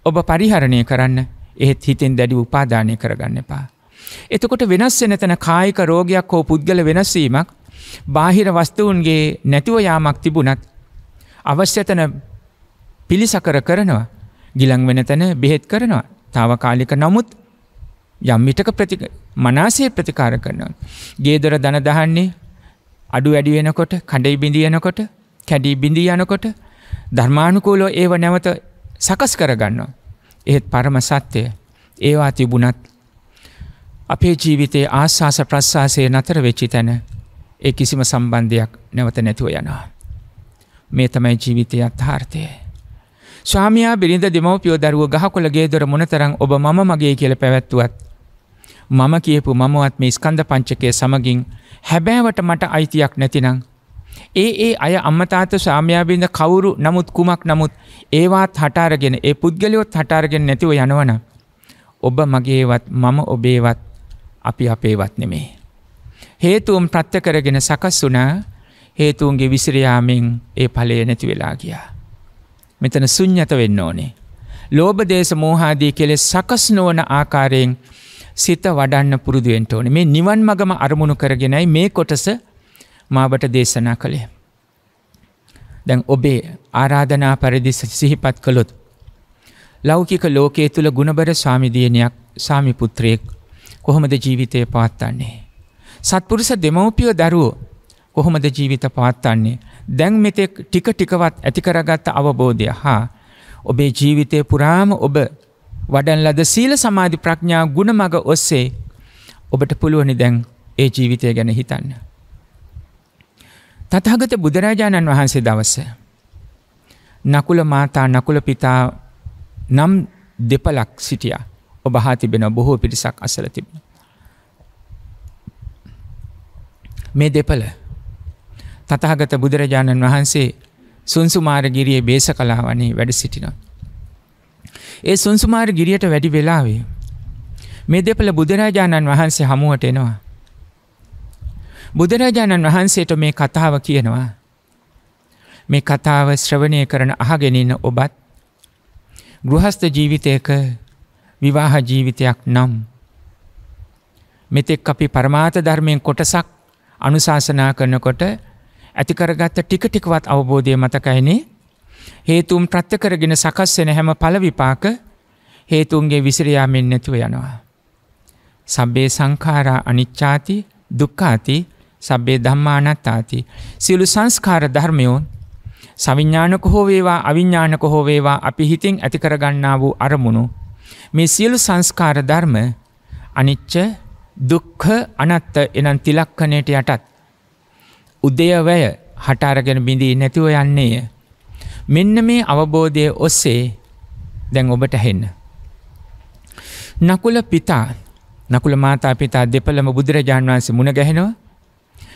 ඔබ පරිහරණය කරන්න එහෙත් හිතෙන් දැඩි උපාධානය කරගන්න එපා. එතකොට වෙනස් වෙන තැන කායික රෝගයක් හෝ පුද්ගල වෙනස්වීමක් බාහිර වස්තුූන්ගේ නැතිව යාමක් තිබුණත් අවශ්‍යතන පිළිසකර කරනවා ගිලං වෙන තැන බෙහෙත් කරනවා තාවකාලික නමුත් යම්මිටක මනාසේ ප්‍රතිකාර කරනවා. ගේදොර දන දහන්නේ අඩු වැඩියෙනකොට කඩයි බිඳියනකොට කැඩී බිඳී යනකොට ධර්මානුකූලෝ ඒව නැවත සකස් කරගන්නවා. එහෙත් පරම සත්‍යය ඒවා තිබුණත් අපේ ජීවිතයේ ආශාස ප්‍රශ්වාසය නතර වෙච්චි තැන ඒ කිසිම සම්බන්ධයක් නැවත නැතුව යනවා. මේ තමයි ජීවිතය අත්ථාර්ථය. ස්වාමයා බිරිඳ දෙමව්පියෝ දරුව ගහකොළගේ දොර මොනතරම් ඔබ මම මගේ කියලා පැවැත්වුවත් මම කියපු මමවත් මේ ස්කන්ධ පංචකය සමගින් හැබෑවට මට අයිතියක් නැතිනම් ඒ ඒ අය අම්මතාත ස්වාමයා බිරිඳ කවුරු නමුත් කුමක් නමුත් ඒවත් හට අරගෙන ඒ පුද්ගලයොත් හට අරගෙන නැතිව යනවනම් ඔබ මගේවත් මම ඔබේවත් අපි අපේවත් නෙමේ. හේතුවම් ප්‍රත්්‍ය කරගෙන සකස් වනා හේතුවන්ගේ විසිරයාමෙන් ඒ පලය නැති වෙලා ගියා. මෙතන සුඥත වෙන්න ඕනේ. ලෝබදේශ මෝහාදී කෙළෙ සකස් නොවන ආකාරයෙන් සිත වඩන්න පුරුදුවෙන්ට ඕනේ මේ නිවන් මගම අරමුණු කරගෙනයි මේ කොටස මාබට දේශනා කළේ. දැන් ඔබේ ආරාධනා පරිදි සිහිපත් කළොත්. ලෞකික ලෝකයේ තුළ ගුණබර ස්වාමිදියනයක් සාමිපුත්‍රයෙක් කොහොමද ජීවිතය පවත්වන්නේ. සත්පුරුෂ දෙමව්පියෝ දරුවෝ කොහොමද ජීවිත පවත්වන්නේ. දැන් මෙතෙක් ටික ටිකවත් ඇතිකරගත්ත අවබෝධය හා ඔබේ ජීවිතය පුරාම ඔබ වඩන් ලද සීල සමාධි ප්‍රඥා ගුණ මග ඔස්සේ ඔබට පුළුවනි දැන් ඒ ජීවිතය ගැන හිතන්න. තතහගත බුදුරජාණන් වහන්සේ දවස. නකුල මාතා නකුල පිතා නම් දෙපලක් සිටියා. ඔබහා තිබෙන බොහෝ පිරිසක් අසල තිබෙන. මේ දෙපළ තතහගත බුදුරජාණන් වහන්සේ සුන්සුමාර ගිරියේ බේස කලා වනේ වැඩ සිටිනවා. ඒ සුන්සුමාර ගිරියට වැඩි වෙලාවේ. මේ දෙපළ බුදුරජාණන් වහන්සේ හමුවට එනවා. බුදුරජාණන් වහන්සේට මේ කතාව කියනවා. මේ කතාව ශ්‍රවණය කරන අහගෙනන්න ඔබත් ගෘහස්ත ජීවිතයක විවාහ ජීවිතයක් නම්. මෙතෙක් අපි පරමාත ධර්මයෙන් කොටසක් අනුශාසනා කරනකොට ඇතිකරගත්ත ටික ටිකවත් අවබෝධය මතකයිනේ හේතුම් ප්‍රත්්‍යකරගෙන සකස්වෙන හැම පලවිපාක හේතුන්ගේ විසිරයාමෙන් නැතුව යනවා. සබ්බේ සංකාරා අනිච්චාති දුක්කාති සබ්බේ ධම්මානත්තාති. සියලු සංස්කාර ධර්මයෝන් සවිඤ්ඥානක හෝවේවා අවිඤ්ඥානක හෝවේවා අපි හිතින් ඇතිකරගන්නා වූ අරමුණු මේ සියලු සංස්කාර ධර්ම අනිච්ච දුක්ඛ අනත්ත එනම් තිලක්කණයට යටත් උදේවය හට අරගෙන බිඳී නැතිව යන්නේය. මෙන්න මේ අවබෝධය ඔස්සේ දැන් ඔබට හෙන්න. නකුල පිතා නකුල මාතා පිතා දෙපළම බුදුරජාන් වහන්සේ මුණ ගැහෙනවා.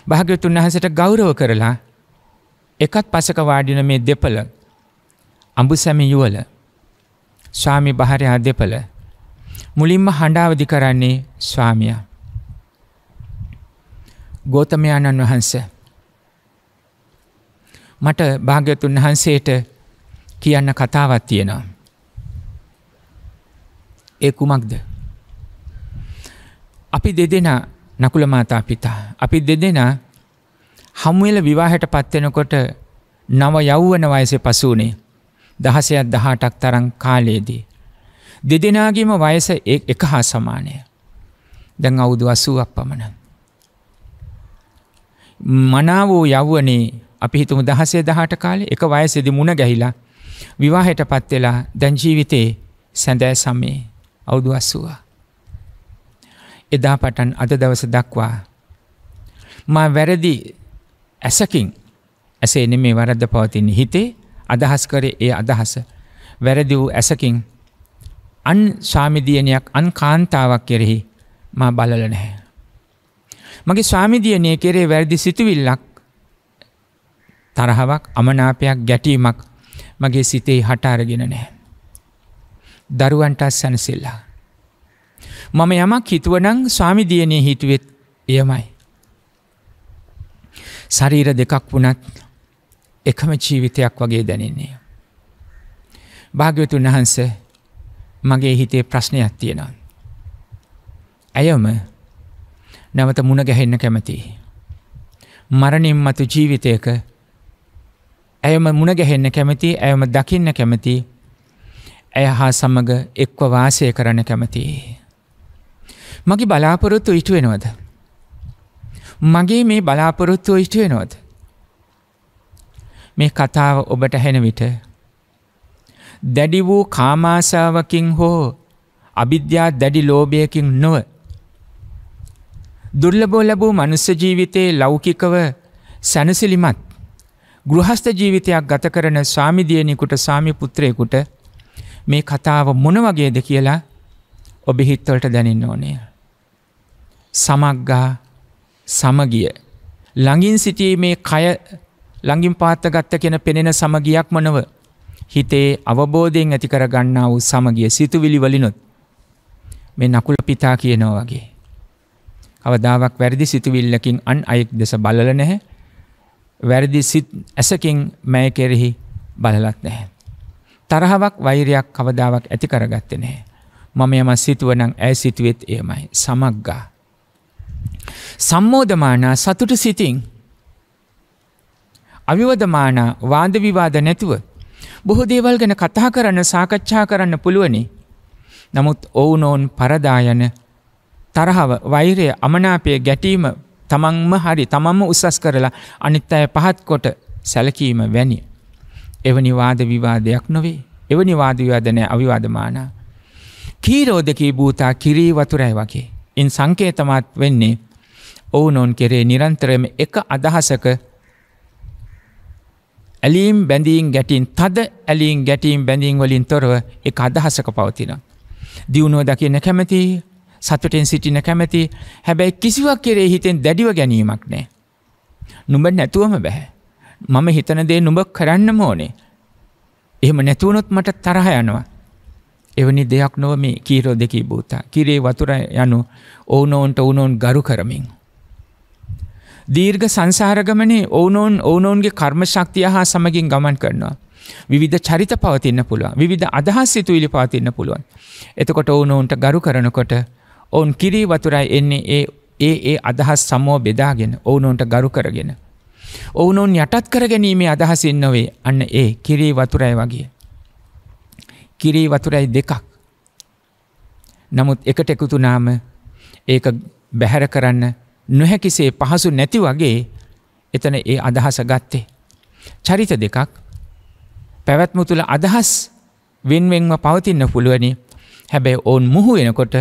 භාග්‍යවතුන් වහන්සේට ගෞරව කරලා එකත් පසක වාඩින මේ දෙපළ අඹු සැමි යුවල ස්වාමි භාරයා දෙපළ මුලින්ම හඬාවදි කරන්නේ ස්වාමියා. ගෝතමයාණන් වහන්ස මට භාග්‍යතුන් වහන්සේට කියන්න කතාවක් තියෙනවා. ඒ කුමක්ද. අපි දෙදෙන නකුල මාතා පිතා. අපි දෙදෙන හමුවෙල විවාහට පත්වෙනකොට නව යව්වන වයසේ පසුනේ දහසයක් දහටක් තරං කාලයේදී. දෙදෙනගේම වයස එක හා සමානය. දැන් අවුදු අසුවක් පමණ. මනාවෝ යව්වනේ අපි හිතුම දහසේ දහට කාලේ එක වයසෙදි මුණ ගැහිලා විවාහයට පත්වෙලා දැංජීවිතයේ සැඳෑ සමේ අවුදු අස්සුවා. එදා පටන් අද දවස දක්වා. මා වැරදි ඇසකින් ඇසේ නෙමේ වරද්ද පවතින්නේ හිතේ අදහස් කරේ ඒ අදහස වැරදි වූ ඇසකින් අන් ස්වාමිදියනයක් අන් කාන්තාවක් කෙරෙහි මා බලල නැහැ. මගේ ස්වාමිදියනය කෙරේ වැරදි සිතුවිල්ලක් තරහවක් අමනාපයක් ගැටීමක් මගේ සිතේ හටාරගෙන නෑ. දරුවන්ට සැනසිල්ලා. මම යමක් හිතුවනං ස්වාමිදියනය හිතුවෙත් යමයි. සරීර දෙකක් වුණත් එකම ජීවිතයක් වගේ දැනෙන්නේ. භාග්‍යවතුන් වහන්ස මගේ හිතේ ප්‍රශ්නයක් තියෙනවා. ඇයම නැවත මුණ ගැහෙන්න කැමති. මරණින් මතු ජීවිතයක ඇයම මුණ ගැහෙන්න කැමති ඇයම දකින්න කැමති ඇය හා සමඟ එක්ව වාසය කරන්න කැමති. මගේ බලාපොරොත්තු ඉටුවෙනවද. මගේ මේ බලාපොරොත්තුව ඉටුවෙනවද. මේ කතාව ඔබට හැන විට. දැඩි වූ කාමාසාාවකින් හෝ අභිද්‍යා දැඩි ලෝභයකින් නොව. දුර්ලබෝ ලැබූ මනුස්ස ජීවිතයේ ලෞකිකව සැනසිලිමත් ගෘහස්ත ජීවිතයක් ගත කරන ස්වාමිදියනෙකුට සාමි පුත්‍රයකුට මේ කතාව මොන වගේද කියලා ඔබ හිත්වලට දැනන්න ඕනේ. සමක්ගා සමගිය ළඟින් සිටීමේ කය ළඟින් පාත්තගත්ත කෙන පෙනෙන සමගියක් මනව. හිතේ අවබෝධයෙන් ඇති කරගන්නා වූ සමගිය සිතුවිලි වලිනොත් මේ නකුල පිතා කියනවා වගේ. අවදාවක් වැරදි සිතුවිල්ලකින් අන් අයෙක් දෙස බලල නැහැ. වැරදි සිත් ඇසකින් මැය කෙරෙහි බලලත් නැහැ. තරහවක් වෛරයක් කවදාවක් ඇති කරගත්තේ නැහැ. මම යම සිතුවනම් ඇය සිතුවෙත් එයමයි සමග්ගා. සම්මෝධමානා සතුට සිතින් අවිවදමාන වාද විවාද නැතුව බොහෝ දේවල් ගැන කතා කරන්න සාකච්ඡා කරන්න පුළුවනි. නමුත් ඔවුනෝන් පරදායන තරහව වෛරය අමනාපය ගැටීම තමන්ම හරි තමන්ම උසස් කරලා අනිත් අය පහත් කොට සැලකීම වැනි. එවනි වාද විවාදයක් නොවේ. එවනි වාදවිවාදනය අවිවාදමානා. කීරෝධකී භූතා කිරී වතුරයි වගේ. ඉන් සංකේතමත් වෙන්නේ ඔවුනොන් කෙරේ නිරන්තරයම එක අදහසක ඇලීම් බැඳීම් ගැටීන් තද ඇලීම් ගැටීම් බැඳීම් වලින් තොරව එක අදහසක පවතින. දියුණුව දකින්න කැමති සතුටෙන් සිටින කැමති හැබැයි කිසිවක් කෙරේ හිතෙන් දැඩිව ගැනීමක් නෑ. නුඹ නැතුවම බැහැ. මම හිතන දේ නුඹ කරන්න මෝනේ. එහෙම නැතුවනොත් මට තරහ යනවා. එවැනි දෙයක් නොව මේ කීරෝ දෙකී භූතා. කිරේ වතුර යනු ඕනෝන්ට ඕනෝන් ගරු කරමින්. දීර්ඝ සංසාරගමනේ ඔවුනෝන් ඕනෝන්ගේ කර්ම ශක්තිය හා සමගින් ගමන් කරනවා. විධ චරිත පවතින්න පුළුව විධ අදහස් සිතුවිලි පවතින්න පුළුවන්. එතකොට ඕනෝන්ට ගරු කරනකොට ඔවුන් කිරී වතුරයි එන්නේ ඒ ඒ ඒ අදහස් සමෝ බෙදාගෙන ඔවුනෝන්ට ගරු කරගෙන. ඔවුනෝන් යටත් කරගැනීමේ අදහසින් නොවේ අන්න ඒ කිරී වතුරයි වගේ. කිරී වතුරයි දෙකක්. නමුත් එකට එකුතුනාම ඒක බැහැර කරන්න නොහැකිසේ පහසු නැති වගේ එතන ඒ අදහස ගත්තේ. චරිත දෙකක් පැවැත්ම තුළ අදහස් වෙන්වෙන්ව පවතින්න පුළුවනි හැබැයි ඔවුන් මුහු වෙනකොට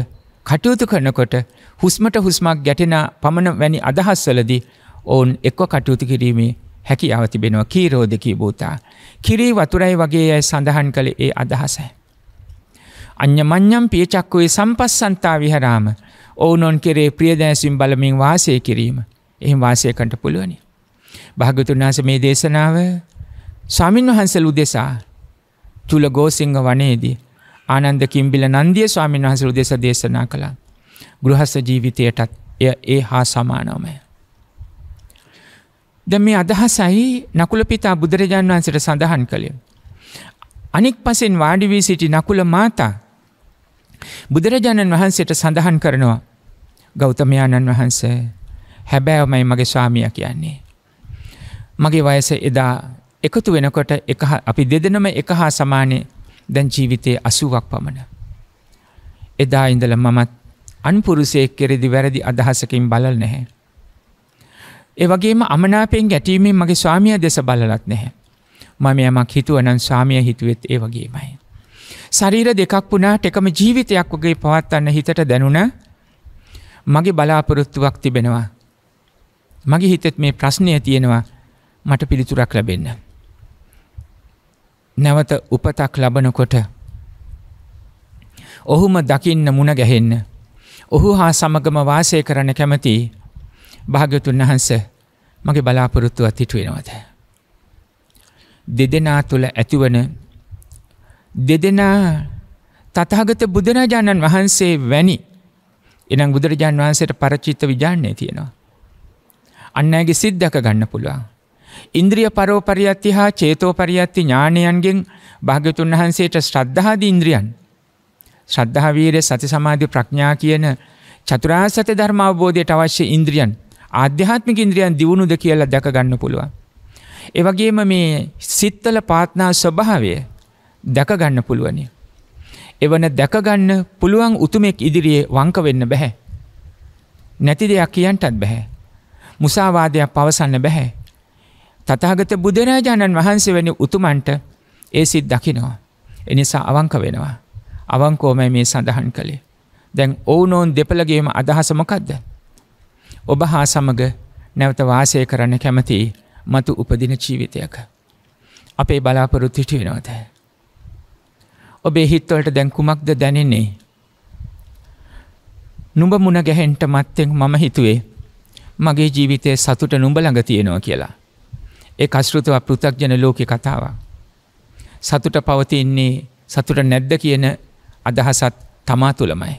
කටයුතු කරනකොට හුස්මට හුස්මක් ගැටෙන පමණ වැනි අදහස්වලදී ඔවුන් එක්ව කටයුතු කිරීමේ හැකි අවතිබෙනවා කීරෝධකී භූතා. කිරී වතුරයි වගේ ඇය සඳහන් කළ ඒ අදහසයි. අන්‍ය මං්ඥම් පියචක්කුවේ සම්පස් සන්තා විහරාම ඔවුනොන් කෙරේ ප්‍රියදෑසිම් බලමින් වාසය කිරීම එහෙම වාසයකට පුළුවනි. භාගතුන් වහස මේ දේශනාව ස්වාමින් වහන්සල් උදෙසා තුළ ගෝසිංහ වනේදී ආනන්ද කිම්බිල නන්දිය ස්වාමින් වහස උදෙස දේශනා කළා. ගෘහස්ස ජීවිතයටත් එය ඒ හා සමානෝමය. ද මේ අදහසයි නකුල පිතා බුදුරජාන් වහන්සට සඳහන් කළේ. අනික් පසෙන් වාඩිවී සිටි නකුල මාතා බුදුරජාණන් වහන්සේට සඳහන් කරනවා ගෞතමයාණන් වහන්ස හැබෑවමයි මගේ ස්වාමිය කියන්නේ. මගේ වයස එදා එකතු වෙනකොට අපි දෙදෙනම එක හා සමානය දැන් ජීවිතයේ අසුවක් පමණ. එදා ඉඳල මමත් අන්පුරුසයෙක් කෙරෙදි වැරදි අදහසකින් බලල් නැහැ. ඒ වගේම අමනාපයෙන් ගැටීමෙන් මගේ ස්වාමිය දෙස බලලත් නැහැ. මම යමක් හිතුවනන් ස්වාමිය හිතුවෙත් ඒ වගේමයි. ශරීර දෙකක් වුණාට එකම ජීවිතයක් වගේ පවත්වන්න හිතට දැනුණ මගේ බලාපොරොත්තුවක් තිබෙනවා. මගේ හිතෙත් මේ ප්‍රශ්නය තියෙනවා මට පිළිතුරක් ලැබෙන්න. නැවත උපතක් ලබනකොට ඔහුම දකින්න මුණ ගැහෙන්න. ඔහු හා සමගම වාසය කරන කැමති භාග්‍යතුන් වහන්ස මගේ බලාපොරොත්තුව තිටුවෙනවද. දෙදෙනා තුළ ඇතිවන දෙදෙනා තතහගත බුදුරජාණන් වහන්සේ වැනි එනම් බුදුරජාන් වහන්සේට පරචිත්ත විජාන්නේ තියෙනවා. අන්නඇගේ සිද්ධක ගන්න පුළුවන්. ඉන්ද්‍රිය පරෝපරියත්ති හා චේතෝ පරියත්ති ඥානයන්ගෙන් භාග්‍යතුන් වහන්සේට ශ්‍රද්ධාද ඉන්ද්‍රියන්. ශ්‍රද්ධාවීරය සති සමාධි ප්‍රඥා කියන චතුරාසත ධර්ම අවබෝධයට අවශ්‍ය ඉන්ද්‍රියන් ආධ්‍යාත්මික ඉන්ද්‍රියන් දියුණුද කියලා දැක ගන්න පුළුවන්. එවගේම මේ සිත්තල පාත්නා ස්වභාවය දැක ගන්න පුළුවනිය. එවන දැකගන්න පුළුවන් උතුමෙක් ඉදිරියේ වංක වෙන්න බැහැ. නැති දෙයක් කියන්ටත් බැහැ. මුසාවාදයක් පවසන්න බැහැ. තතාගත බුදුරජාණන් වහන්සේ වැනි උතුමන්ට ඒ සිත් දකිනවා. එනිසා අවංක වෙනවා. අවංකෝමයි මේ සඳහන් කළේ. දැන් ඕනෝන් දෙපළගේම අදහසමකක්ද. ඔබ හා සමග නැවත වාසය කරන්න කැමති මතු උපදින ජීවිතයක. අපේ බලාපොරොත්තිටි වෙනවතෑ. ඔබේ හිත්වලට දැන් කුමක්ද දැනෙන්නේ. නුඹ මුණ ගැහෙන්ට මත්තෙන් මම හිතුවේ මගේ ජීවිතය සතුට නුඹ ළඟ තියෙනවා කියලා. ඒ අස්ෘතව පෘතක්ජන ලෝක කතාව. සතුට පවතින්නේ සතුට නැද්ද කියන අදහසත් තමා තුළමයි.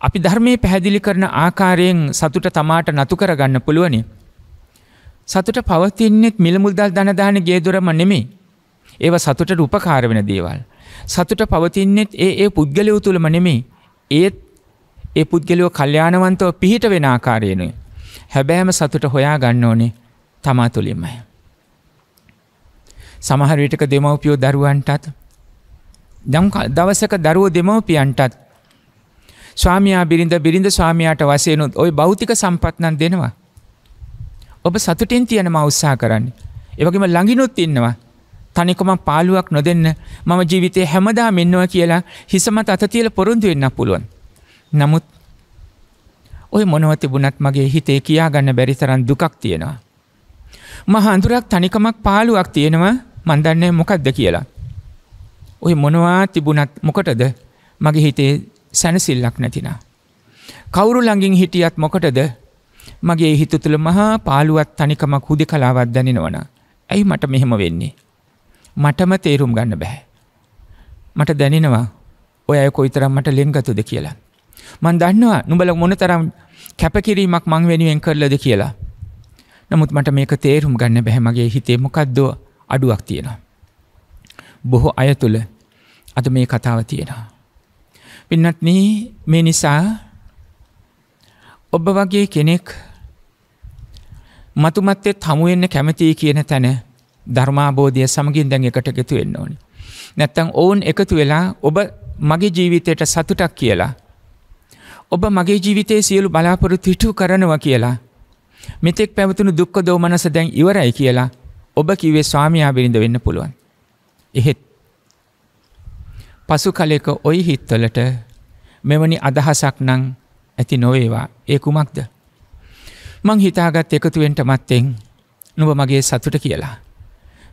අපි ධර්මය පැහැදිලි කරන ආකාරයෙන් සතුට තමාට නතු කරගන්න පුළුවනි. සතුට පවතින්නෙත් මිළමුදල් ධනදාන ගේදුරම නෙමේ ඒව සතුට උපකාර වෙන දේවල්. සතුට පවතින්නෙත් ඒ ඒ පුද්ගලයෝ තුළම නෙමේ ඒත් ඒ පුද්ගලයෝ කල්්‍යානවන්තව පිහිට වෙන ආකාරයනුයි. හැබෑම සතුට හොයා ගන්න ඕනේ තමා තුළින්මය. සමහර විටක දෙමව්පියෝ දරුවන්ටත් දවසක දරුවෝ දෙමව්පියන්ටත් ස්වාමයා බිරිඳ බිරිඳ ස්වාමයාට වසයනුත් ඔය භෞතික සම්පත්නන් දෙනවා. ඔබ සතුටින් තියෙන මවස්සා කරන්න. ඒවගේම ළඟිනුත් ඉන්නවා තනිකොම පාලුවක් නොදෙන්න මම ජීවිතය හැමදා මෙන්නවා කියලා හිසමත් අතතියල පොරුන්දු වෙන්න පුළුවන්. නමුත් ඔය මොනව තිබුණත් මගේ හිතේ කියා ගන්න බැරි තරම් දුකක් තියෙනවා. මහඳුරක් තනිකමක් පාලුවක් තියෙනවා මන්දන්නේ මොකක්ද කියලා. ඔය මොනවා තිබුණත් මොකටද මගේ හිතේ සැනසිල්ලක් නැතිනා. කවුරු ළඟින් හිටියත් මොකටද මගේ හිත තුළ මහා පාලුවත් තනිකමක් හුදි කලාවත් දැනෙනවන. ඇයි මට මෙහෙම වෙන්නේ. මටම තේරුම් ගන්න බැහැ. මට දැනෙනවා ඔය කොයිතරම් මට ලෙංගතුද කියලා. මන් දන්නවා නුඹල මොන තරම් කැපකිරීමක් මං වෙනුවෙන් කරලද කියලා. නමුත් මට මේක තේරුම් ගන්න බැහැ මගේ හිතේ මොකක්දෝ අඩුවක් තියෙනවා. බොහෝ අය තුළ අද මේ කතාව තියෙනවා. පින්නත්න මේ නිසා ඔබ වගේ කෙනෙක් මතුමත්තේ තමුවෙන්න කැමතියි කියන තැන ධර්මාබෝධය සමගින් දැන් එකට එකතු වෙන්න ඕනි. නැත්තං ඔවුන් එකතු වෙලා ඔබ මගේ ජීවිතයට සතුටක් කියලා. ඔබ මගේ ජීවිතයේ සියලු බලාපොරොත්තු හිටු කරනවා කියලා. මෙතෙක් පැවතුණු දුක්ක දෝමනස දැන් ඉවරයි කියලා ඔබ කිවේ ස්වාමයා බිරිඳ වෙන්න පුළුවන්. එහෙත් පසු කලෙක ඔයි හිත්වලට මෙවැනි අදහසක් නං ඇති නොවේවා ඒ කුමක්ද. මං හිතාගත් එකතුවෙන්ට මත්තෙන් නුව මගේ සතුට කියලා.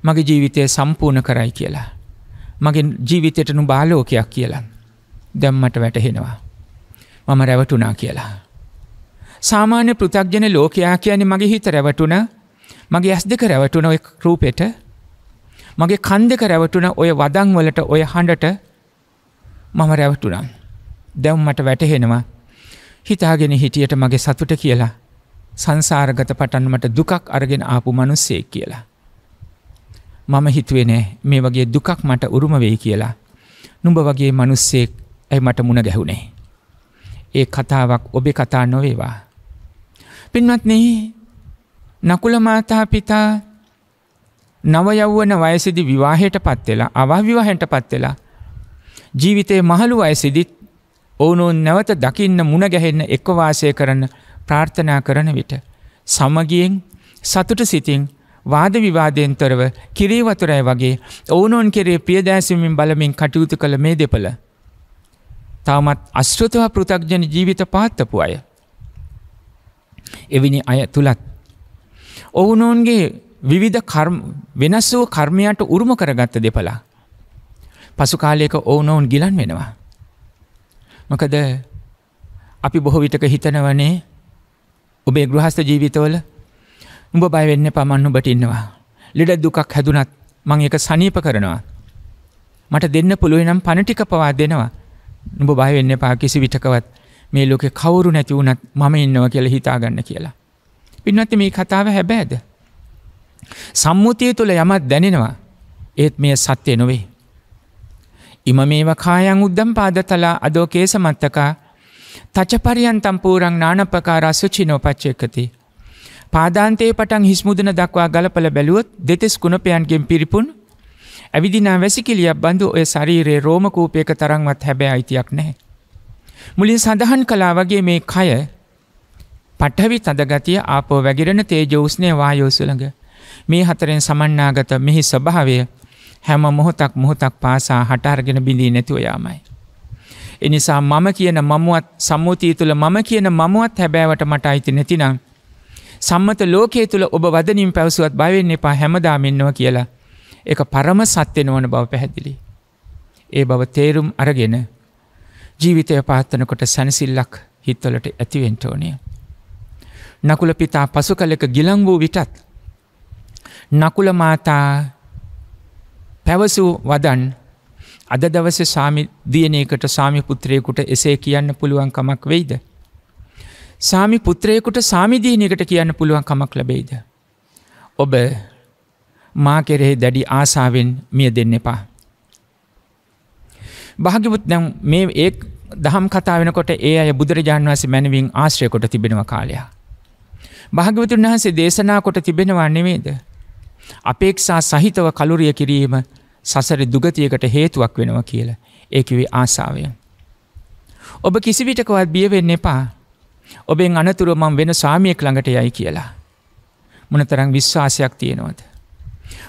මගේ ජීවිතය සම්පූර්ණ කරයි කියලා. මගේ ජීවිතයටනු බාලෝකයක් කියලා. දැම්මට වැටහෙනවා. මම රැවටුනා කියලා. සාමාන්‍ය පෘතක්ජන ලෝකයා කියන්නේ මගේ හිත රැවටුන මගේ ඇස් දෙක රැවටුන ඔය රූපෙට මගේ කන් දෙක රැවටුන ඔය වදංවලට ඔය හඬට මම රැවටුනම්. දැව්මට වැටහෙනවා හිතාගෙන හිටියට මගේ සතුට කියලා සංසාරගත පටන්මට දුකක් අරගෙන ආපු මනුස්සෙක් කියලා. මම හිතුවේ නෑ මේ වගේ දුකක් මට උරුම වෙයි කියලා. නුඹ වගේ මනුස්සෙක් ඇයි මට මුණ ගැහුණේ. ඒ කතාවක් ඔබේ කතා නොවේවා. පින්වත්නේ නකුල මාතා පිතා නවයව්වන වයසිදි විවාහයට පත්වෙලා අවවිවාහට පත්වෙලා ජීවිතයේ මහළු අයසිදිත් ඔවුනොන් නැවත දකින්න මුණ ගැහෙන්න එක්වවාසය කරන්න ප්‍රාර්ථනා කරන විට සමගියෙන් සතුට සිතින් වාද විවාදයෙන්තරව කිරීවතුරයි වගේ ඔවුනොන් කෙරේ ප්‍රියදෑසුමින් බලමින් කටයුතු කළ මේ දෙපළ. තවමත් අශ්‍රතව පෘතක්ජන ජීවිත පාත්තපු අය. එවිනි අය තුළත්. ඔවුනෝන්ගේ විවිධ වෙනස් වූ කර්මයට උරුම කරගත්ත දෙපලා. පසු කාලයක ඕනෝවන් ගිලන් වෙනවා. මකද අපි බොහෝ විටක හිතනවනේ ඔබේ ගෘහස්ත ජීවිතවල උඹ බයවෙන්න පමන්න උබට ඉන්නවා. ලෙඩ දුකක් හැදුනත් මං එක සනීප කරනවා. මට දෙන්න පුළුව නම් පණටික පවා දෙනවා. නුඹ බයවෙන්න පා කිසි විටකවත් මේ ලෝකෙ කවුරු නැති වුනත් මම ඉන්නව කියල හිතාගන්න කියලා. පින්නත්ති මේ කතාව හැබෑද. සම්මුතිය තුළ යමත් දැනෙනවා ඒත් මේ සත්‍යය නොවේ. ඉම මේව කායන් උද්දම් පාදතලා අදෝ කේස මත්තකා තචපරියන් තම්පූරං නානපකා රස්සුචි නෝපච්චයකති පාදාන්තයේ පටන් හිස්මුදන දක්වා ගලපල බැලුවොත් දෙතිස් කුණපයන්ගෙන් පිරිපුන් ඇවිදිනා වැසිකිලියක් බඳු ඔය ශරීරයේ රෝමකූපයක තරන්වත් හැබැ අයිතියක් නැහැ. මුලින් සඳහන් කලා වගේ මේ කය පටහවි තදගතිය ආපෝ වැගිරෙන තේජෝස්නය වායෝසුළඟ මේ හතරෙන් සමන්නාගත මෙහි ස්වභාවය හැම මොහොතක් මොහොතක් පාසා හටාර්ගෙන බිඳී නැතිවයාමයි. එනිසා මම කියන මමුවත් සම්මුතිය තුළ මම කියන මමුවත් හැබෑවට මට අයිති නැතිනම් සම්මත ලෝකයේ තුළ ඔබ වදනින් පැවසුවත් බවෙන් එපා හැමදාමෙන්නවා කියලා එක පරම සත්‍ය නොවන බව පැහැදිලි. ඒ බව තේරුම් අරගෙන ජීවිතය පාත්තනකොට සැනසිල්ලක් හිත්වලට ඇතිවෙන්ට ඕනය. නකුල පිතා පසු කලක ගිලං වූ විටත්. නකුල මාතා පැවසූ වදන් අද දවස සාමි දියනයකට සාමි පුත්‍රයකුට එසේ කියන්න පුළුවන් කමක් වෙයිද. සාමි පුත්‍රයෙකුට සාමිදීනකට කියන්න පුළුවන් කමක් ලබෙයිද. ඔබ මා කෙරෙහි දැඩි ආසාාවෙන් මිය දෙන්න එපා. භාගිපුත් දැම් මේ ඒ දහම් කතා වෙනකොට ඒ අය බුදුරජාන් වහස මැනවින් ආශ්‍රයකොට තිබෙනව කාලයා. භාගිවතුන් වහන්සේ දේශනා කොට තිබෙනවා නෙවේද. අපේක්ෂා සහිතව කළුරිය කිරීම සසර දුගතියකට හේතුවක් වෙනවා කියලා ඒකිවේ ආසාාවය. ඔබ කිසිවිටකවත් බියවෙන්න එපා ඔබෙන් අනතුරුව මං වෙන සාමියෙක් ළඟට යයි කියලා. මොනතරං විශ්වාසයක් තියෙනවද.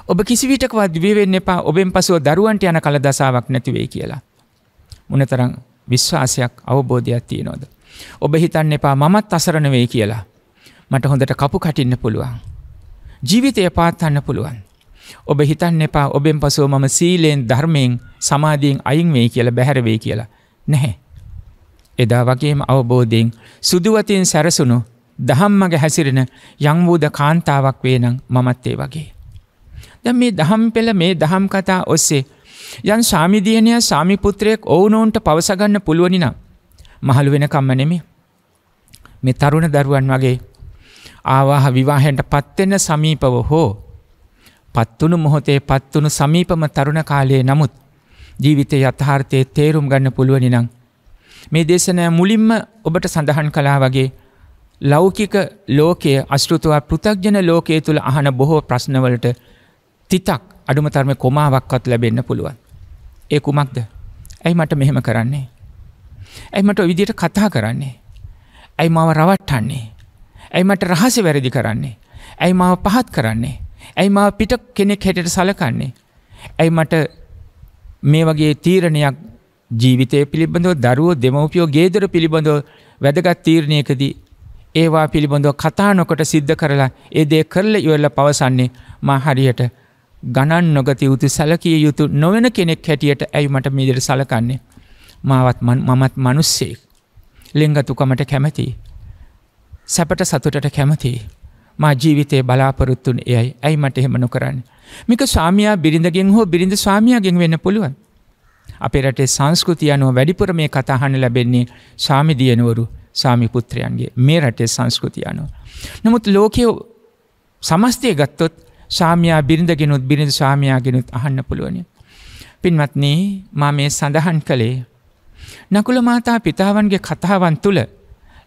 ඔබ කිසිවිටකවත් දිවවෙන්න එපා ඔබෙන් පසුව දරුවන්ට යන කළ දසාවක් නැතිවේ කියලා. මොනතරං විශ්වාසයක් අවබෝධයක් තියෙනෝද. ඔබ හිතන්න එපා මමත් අසරණ වේ කියලා. මට හොඳට කපු කටින්න පුළුවන්. ජීවිතය පාත්හන්න පුළුවන්. ඔබ හිතන්න එපා ඔබෙන් පසුව මම සීලයෙන් ධර්මයෙන් සමාධීෙන් අයින් වේ කියලා බැහැරවේ කියලා. නැහැ. එදා වගේම අවබෝධයෙන් සුදුවතියෙන් සැරසුණු දහම්මග හැසිරෙන යංවූද කාන්තාවක් වේනං මමත්තේ වගේ. දැ මේ දහම් පෙළ මේ දහම් කතා ඔස්සේ යන් සාමිදියනය සාමිපුත්‍රයෙක් ඕනෝන්ට පවසගන්න පුළුවනිනම් මහළු වෙනකම්ම නෙමේ. මේ තරුණ දරුවන් වගේ ආවාහ විවාහයට පත්වෙන්න සමීපව හෝ පත්වුණු මොහොතේ පත්වුණු සමීපම තරුණ කාලයේ නමුත් ජීවිතය යථාර්ථය තේරුම් ගන්න පුළුවනිනං මේ දේශනය මුලින්ම ඔබට සඳහන් කලා වගේ ලෞකික ලෝකයේ අස්ෘතුවා පෘතක්ජන ලෝකයේ තුළ අහන බොහෝ ප්‍රශ්නවලට තිතක් අඩුමතරම කොමාවක්කත් ලැබෙන්න පුළුවන්. ඒ කුමක්ද ඇයි මට මෙහෙම කරන්නේ. ඇයි මට විදියට කතා කරන්නේ. ඇයි මාව රවට්ටන්නේ. ඇයි මට රහස වැරදි කරන්නේ. ඇයි මාව පහත් කරන්නේ. ඇයි මාව පිට කෙනෙක් හෙටට සලකන්නේ. ඇයි මට මේ වගේ තීරණයක් ජීවිතය පිළිබඳව දරුවෝ දෙමවපියෝ ගේදර පිළිබඳව වැදගත් තීරණයකදී ඒවා පිළිබඳව කතානොකට සිද්ධ කරලා ඒ දේ කරල ඉවල්ල පවසන්නේ මා හරියට ගණන් නොගති යුතු සැලකිය යුතු නොවන කෙනෙක් හැටියට ඇයි මට මීදර සලකන්නේ. මාවත් මමත් මනුස්සෙක් ලෙංගතුකමට කැමති. සැපට සතුටට කැමති. මා ජීවිතේ බලාපොරොත්තුන් එයයි ඇයි මට එහෙම නොකරන්න. මික ස්වාමයා බිරිඳගෙන් හෝ බිරිඳ ස්වාමයාගෙන් වෙන්න පුළුවන්. අපේ රටේ සංස්කෘතිය අනුව වැඩිපුර මේ කතාහන්න ලැබෙන්නේ සාමි දියනුවරු සාමි පුත්‍රයන්ගේ මේ රටේ සංස්කෘතිය අනුව. නමුත් ලෝකයෝ සමස්තය ගත්තොත් සාමයා බිරිඳගෙනුත් බිරිඳ සාමයාගෙනුත් අහන්න පුළුවනි. පින්වත්න්නේ මා මේ සඳහන් කළේ. නකුල මාතා පිතාවන්ගේ කතාවන් තුළ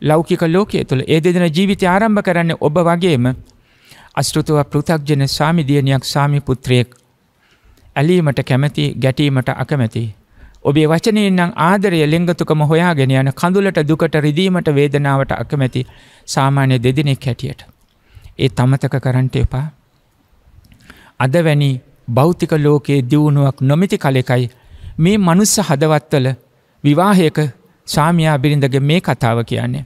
ලෞකික ලෝකය තුළ ඒ දෙදෙන ජීවිතය ආරම්භ කරන්න ඔබ වගේම අස්ෘතුව පෘථක්ජන සාමිදියනයක් සාමි පුත්‍රයෙක් ඇලීමට කැමැති ගැටීමට අකමැති. ඔබේ වචනයෙන් නම් ආදරය ලෙංගතුකම හොයාගෙන යන කඳුලට දුකට රිදීමට වේදනාවට අකමැති සාමාන්‍ය දෙදිනෙක් හැටියට. ඒ තමතක කරන්ට එපා. අද වැනි භෞතික ලෝකයේ දියුණුවක් නොමිති කලෙකයි මේ මනුස්ස හදවත්වල විවාහයක සාමයා බිරිඳගේ මේ කතාව කියන්නේ.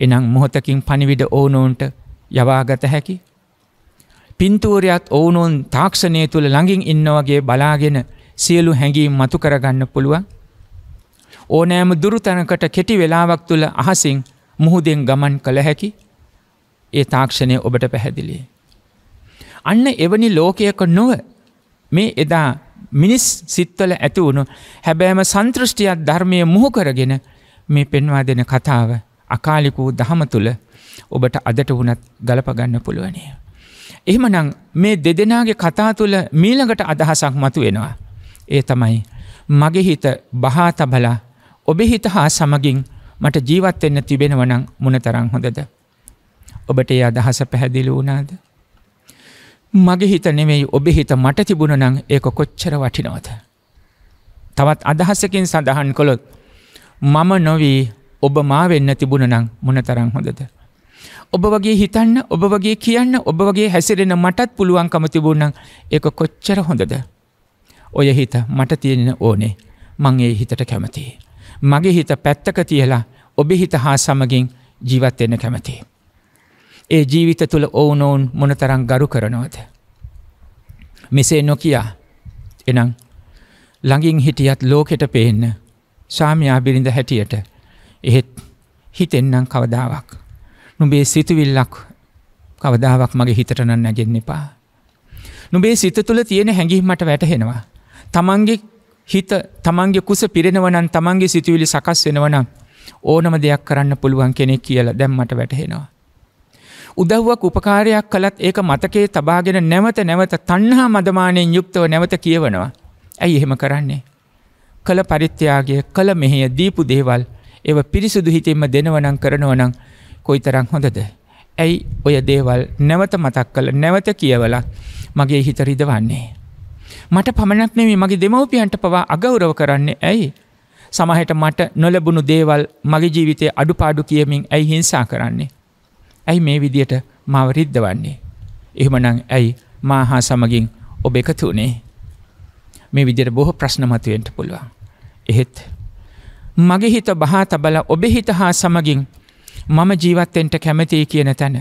එනම් මොහොතකින් පනිවිඩ ඕනෝන්ට යවාගත හැකි පින්තූරයත් ඔවුනුන් තාක්ෂණය තුළ ළඟින් ඉන්නවගේ බලාගෙන සියලු හැඟීම් මතු කරගන්න පුළුවන්. ඕනෑම දුරුතැනකට කෙටි වෙලාවක් තුළ අහසින් මුහුදෙන් ගමන් කළ හැකි ඒ තාක්ෂණය ඔබට පැහැදිලිය. අන්න එවැනි ලෝකයක නොව මේ එදා මිනිස් සිත්වල ඇති වුණු හැබෑම සන්ත්‍රෘෂ්ටියත් ධර්මය මුහු කරගෙන මේ පෙන්වා දෙන කතාව අකාලිකූ දහම තුළ ඔබට අදට වුණත් ගලපගන්න පුළුවනේ. එහෙමනං මේ දෙදෙනගේ කතා තුළ මීළඟට අදහසක් මතු වෙනවා. ඒ තමයි මගේ හිත බහා තබලා ඔබෙ හිත හා සමගින් මට ජීවත් එන්න තිබෙනවනං මොනතරං හොඳද. ඔබට ඒ අදහස පැහැදිලි වුණාද. මගේ හිත නෙමෙයි ඔබෙ හිත මට තිබුණනං ඒක කොච්චර වටිනවද. තවත් අදහසකින් සඳහන් කොළොත් මම නොවී ඔබ මා වෙන්න තිබුණනං මොනතරං හොඳද. ඔබ වගේ හිතන්න ඔබ වගේ කියන්න ඔබ වගේ හැසිරෙන මටත් පුළුවන්කම තිබුණන් ඒක කොච්චර හොඳද. ඔය හිත මට තියෙන ඕනේ මං ඒ හිතට කැමති. මගේ හිත පැත්තක තියලා ඔබෙ හිත හා සමගින් ජීවත්වෙන්න කැමති. ඒ ජීවිත තුළ ඕනෝවන් මොනතරං ගරු කරනවද. මෙසේ නොකයා එනම් ළඟින් හිටියත් ලෝකෙට පේන්න සාමයා බිරිඳ හැටියට එහෙත් හිතෙන්නම් කවදාවක්. නුඹේ සිතුවිල්ලක් කවදාවක් මගේ හිතට නන්න නැගෙන්න එපා. නුබේ සිත තුළ තියෙන හැඟීමට වැටහෙනවා. තමන්ගේ හිත තමන්ගේ කුස පිරෙනවනන් තමන්ගේ සිතුවිලි සකස් වෙනවනම් ඕනම දෙයක් කරන්න පුළුවන් කෙනෙක් කියලා දැම්මට වැටහෙනවා. උදව්වක් උපකාරයක් කළත් ඒක මතකේ තබාගෙන නැවත නැවත තන්හා මදමානයෙන් යුක්තව නැවත කියවනවා. ඇයි එහෙම කරන්නේ. කළ පරිත්‍යයාගේ කළ මෙහෙය දීපු දේවල් ඒව පිරිසුදු හිතෙන්ම දෙනවනං කරනවනං කොයි තරං හොඳද. ඇයි ඔය දේවල් නැවත මතක් කළ නැවත කියවල මගේ හිතරිද වන්නේ. මට පමණක් නෙවේ මගේ දෙමවපියන්ට පවා අගෞරව කරන්නේ ඇයි. සමහට මට නොලබුණු දේවල් මගේ ජීවිතය අඩු පාඩු කියමින් ඇයි හිංසා කරන්නේ. ඇයි මේ විදියට මාව රිද්ධ වන්නේ. එහමනං ඇයි මාහා සමගින් ඔබ එකතු වනේ. මේ විදිර බොහ ප්‍රශ්නමතුවෙන්ට පුළුවන්. එහෙත් මගේ හිත බහා තබල ඔබෙ හිත හා සමගින් මම ජීවත්තෙන්ට කැමතියි කියන තැන.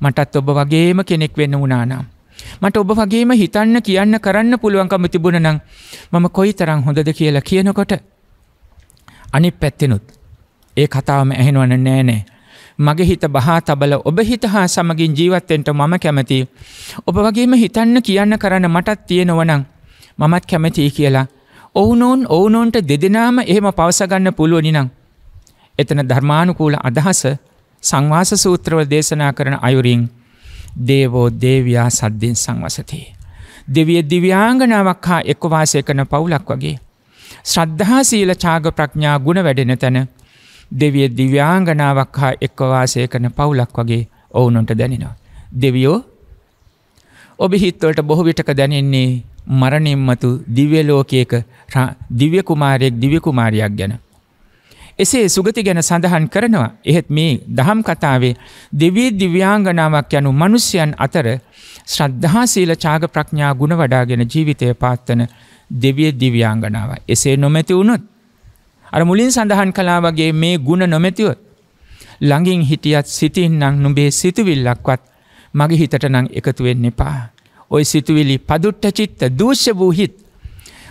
මටත් ඔබ වගේම කෙනෙක් වෙන්න උනානම්. මට ඔබ වගේම හිතන්න කියන්න කරන්න පුළුවන්කම තිබුණ නම් මම කොයි තරං හොඳද කියලා කියනකොට. අනි පැත්තිනුත්. ඒ කතාවම ඇහෙනවන නෑනෑ. මගේ හිත බහා තබල ඔබ හිත හා සමගින් ජීවත්තෙන්ට මම කැමති. ඔබ වගේම හිතන්න කියන්න කරන්න මටත් තියෙනවනං මමත් කැමතියි කියලා. ඔවුනෝන් ඔවුනෝන්ට දෙදෙනම එහෙම පවසගන්න පුළුවනිනං එතන ධර්මානුකූල අදහස සංවාස සූත්‍රවල දේශනා කරන අයුරින් දේවෝ දේවයා සද්ධෙන් සංවසතය. දෙවිය දිව්‍යාංගනාවක් හා එක්වාසය කන පවුලක් වගේ. ශ්‍රද්ධහා සීල චාග ප්‍රඥා ගුණ වැඩෙන තැන දෙවිය දිව්‍යාංගනාවක් හා එක්වවාසය කන පවුලක් වගේ ඔවුනොන්ට දැනෙනවා. දෙවියෝ ඔබ හිත්වලට බොහෝ විටක දැනෙන්නේ මරණින්මතු දිව්‍යලෝකයක දිව්‍යකුමාරයෙක් දිවකුමාරයක් ගැන. එසේ සුගති ගැන සඳහන් කරනවා. එහෙත් මේ දහම් කතාවේ දෙවී දිව්‍යාංගනාවක් යනු මනුස්්‍යයන් අතර ශ්‍රද්ධාසීල චාග ප්‍රඥා ගුණ වඩාගෙන ජීවිතය පාත්තන දෙවිය දිව්‍යාංගනාව. එසේ නොමැති වුණොත්. අර මුලින් සඳහන් කලා වගේ මේ ගුණ නොමැතිවත්. ළඟින් හිටියත් සිතින් නං නුබේ සිතුවිල්ලක්වත් මගේ හිතට නං එකතුවෙන්න එපා. ඔය සිතුවිලි පදුට්ට චිත්ත දූෂ්‍ය වූහිත්.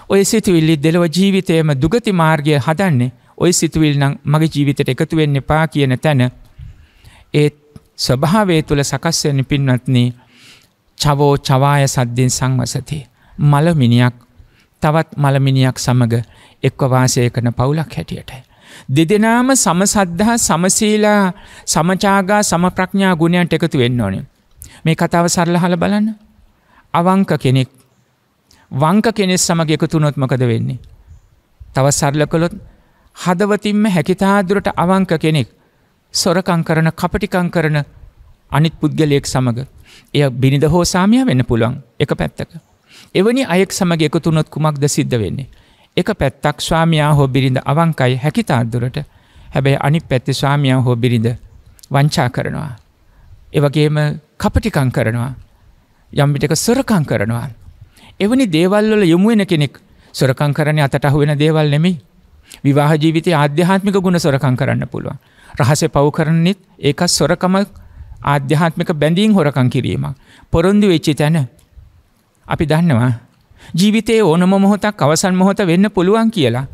ඔය සිතුවිල්ලි දෙලොව ජීවිතයම දුගති මාර්ගය හදන්නේ ඔය සිතුවිල් නම් මගේ ජීවිතයට එකතු වෙන්න එපා කියන තැන ඒත් ස්වභාවේ තුළ සකස්වෙන පින්වත්න්නේ චවෝ චවාය සද්දෙන් සංවසතේ. මලමිනියක් තවත් මලමිනියක් සමඟ එක්වවාසය කන පවුලක් හැටියට. දෙදෙනාම සමසද්ධහා සමසීලා සමචාගා සමප්‍රඥා ගුණයන්ට එකතු වෙන්න ඕනේ. මේ කතාව සරලහල බලන්න. අවංක කෙනෙක් වංක කෙනෙස් සමග එකතුනොත් මකද වෙන්නේ. තව සරල කළොත් හදවතින්ම හැකිතාදුරට අවංක කෙනෙක් සොරකං කරන කපටිකං කරන අනිත් පුද්ගලයෙක් සමඟ එය බිනිද හෝ සාමය වෙන්න පුළුවන් එක පැත්තක. එවැනි අයෙක් සමග එකතුනොත් කුමක්ද සිද්ධ වෙන්නේ. එක පැත්තක් ස්වාමයා හෝ බිරිඳ අවංකයි හැකිතාදුරට හැබැයි අනි පැත්ති ස්වාමයා හෝ බිරිඳ වංචා කරනවා. එවගේම කපටිකං කරනවා යම්බිටක සොරකං කරනවා. එවැනි දේවල්වල යොමුුවෙන කෙනෙක් සොරකං කරන අතට අහුවෙන දේවල් නෙමි විවාහ ජීවිතය ආධ්‍යාත්මික ගුණ සොරකං කරන්න පුළුවන්. රහස පව් කරන්නෙත් ඒකත් සොරකමක් ආධ්‍යාත්මික බැඳීන් හොරකං කිරීමක්. පොරොන්දු වෙච්චි තැන අපි දන්නවා. ජීවිතයේ ඕනම මොහොතක් අවසන් මොහොත වෙන්න පුළුවන් කියලා.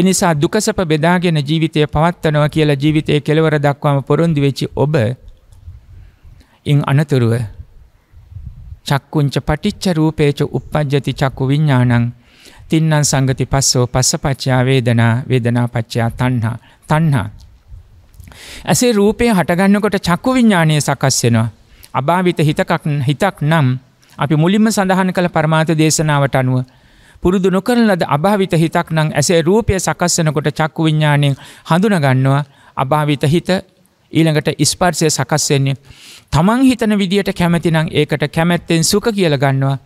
එනිසා දුකසප බෙදාගෙන ජීවිතය පවත්වනවා කියලා ජීවිතය කෙලවර දක්වාම පොරොන්දි වෙච්චි ඔබ ඉන් අනතුරුව චක්කුංච පටිච්ච රූපේච උප්පජ්ජති චක්කු විඤ්ඥානං තින්නන් සංගති පස්සෝ පස්ස පච්චා වේදනා වේදනා පච්චා තණ්හා තණ්හා. ඇසේ රූපය හටගන්නකොට චක්කු විඤ්ඥානය සකස් වෙනවා. අභාවිත හිතකක් හිතක් නම් අපි මුලින්ම සඳහන් කළ පරමාත දේශනාවට අනුව පුරුදු නොකරන ලද අභාවිත හිතක් නම් ඇසේ රූපය සකස්සනකොට චක්කු විඤ්ඥානයෙන් හඳුනගන්නවා අභාවිත හිත ඊළඟට ඉස්පර්සය සකස්වෙන්නේ. තමන් හිතන විදිට කැමතිනම් ඒකට කැමැත්තෙන් සුක කියල ගන්නවා.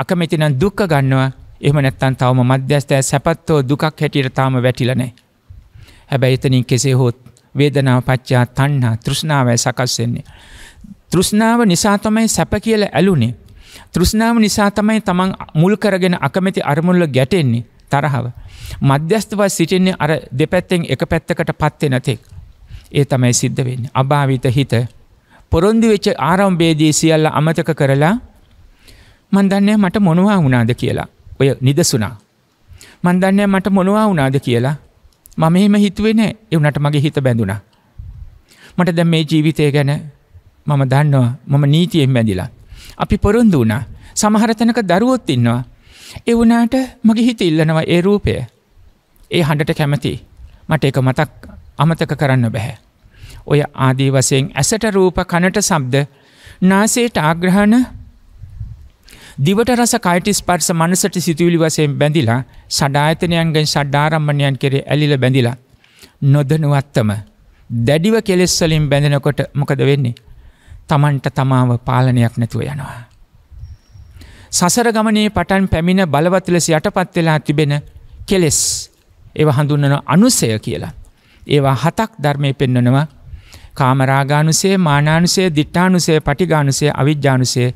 අකමැතිනම් දුක්ක ගන්නවා එහම නැත්තන් තවම මධ්‍යස්ථය සැපත්තෝ දුකක් හැටියට තාම වැටිලනෑ. හැබැ එතනින් කෙසේ හොත් වේදනාව පච්චා තන්හා තෘෂ්ණාවය සකස්වෙන්නේ. තෘෂ්ණාව නිසා තමයි සැප කියල ඇලුනේ. තෘෂ්ණාව නිසා තමයි තමන් මුල් කරගෙන අකමැති අරමුල්ල ගැටෙන්නේ තරහව. මධ්‍යස්ථව සිටින්නේ අර දෙපැත්තෙන් එක පැත්තකට පත්වෙන තෙක්. ඒ තමයි සිද්ධ වෙන්න. අභාවිත හිත පොරොන්දි වෙච්ච ආරම්භේදී සියල්ල අමතක කරලා මන්දන්නේ මට මොනවා වුණාද කියලා. ඔය නිදසුනා. මන්දන්නෑ මට මොනවා වුනාද කියලා මම එහෙම හිතුවේ නෑ එවුනට මගේ හිත බැඳුනා. මට දැ මේ ජීවිතය ගැන මම දන්නවා මම නීතියෙන් බැඳිලා. අපි පොරොන්දු වුණා සමහරතනක දරුවොත් ඉන්නවා. එවුනාට මගේ හිත ඉල්ලනවා ඒ රූපය. ඒ හඬට කැමති මට එක මතක් අමතක කරන්න බැහැ. ඔය ආදී වසයෙන් ඇසට රූප කණට සබ්ද නාසේට ආග්‍රහණ දිවට රස කයිටස් පර්ස මනසට සිතුවිලි වසයෙන් බැඳිලා සඩායතනයන්ගෙන් සඩ්ඩාරම්මණයන් කෙරේ ඇලිල බැඳිලා. නොදනුවත්තම දැඩිව කෙලෙස්වලින් බැඳෙනකොට මොකද වෙන්නේ. තමන්ට තමාව පාලනයක් නැතුව යනවා. සසර ගමනේ පටන් පැමිණ බලවත්ලෙස යටපත් වෙලා තිබෙන කෙලෙස් ඒව හඳුන්නන අනුසය කියලා. ඒවා හතක් ධර්මය පෙන්නනවා කාමරාගානුසේ මානානුසේ දිට්ඨානුසේ පටිගානුසේ අවිද්‍යානුසේ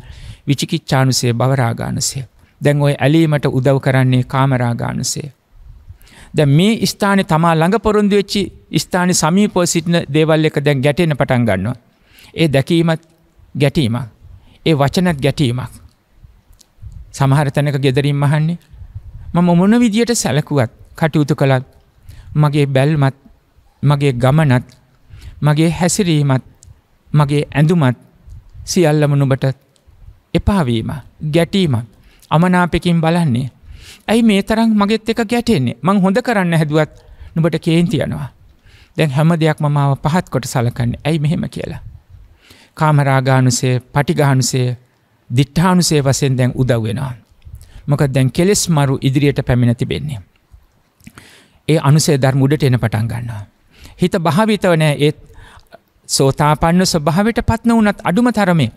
විචිකිච්චානුසේ බවරාගානසය. දැන් ඔය ඇලීමට උදව් කරන්නේ කාමරාගානසය. දැ මේ ස්ථානය තමා ළඟ පොරුන්දු වෙච්චි ස්ථාන සමීපෝ සිටින දේවල් එක දැන් ගැටෙන පටන් ගන්නවා. ඒ දැකීමත් ගැටීමක්. ඒ වචනත් ගැටීමක්. සමහර තැනක ගෙදරින් මහන්නේ. මම මොන විදියට සැලකුවත් කටයුතු කළත් මගේ බැල්මත් මගේ ගමනත් මගේ හැසිරීමත් මගේ ඇඳුමත් සියල්ලම නුබටත් එපාවීම ගැටීමක් අමනාපකින් බලන්නේ. ඇයි මේ තරම් මගෙත් එක ගැටෙන්නේ මං හොඳ කරන්න හැදුවත් නුබට කේන්තියනවා. දැන් හැම දෙයක් මමාව පහත් කොට සලකන්න ඇයි මෙහෙම කියලා. කාමරාගානුසේ පටිගානුසේ දිට්ඨානුසේ වසෙන් දැන් උදව්වෙනවා. මොක දැන් කෙලෙස් මරු ඉදිරියට පැමිණ තිබෙන්නේ. ඒ අනුසේ ධර් මුඩට එන පටන් ගන්නවා. හිත භාවිතවනෑ ඒත් සෝතාපන්න ස්වභාවට පත්න වනත් අඩුම තරමේ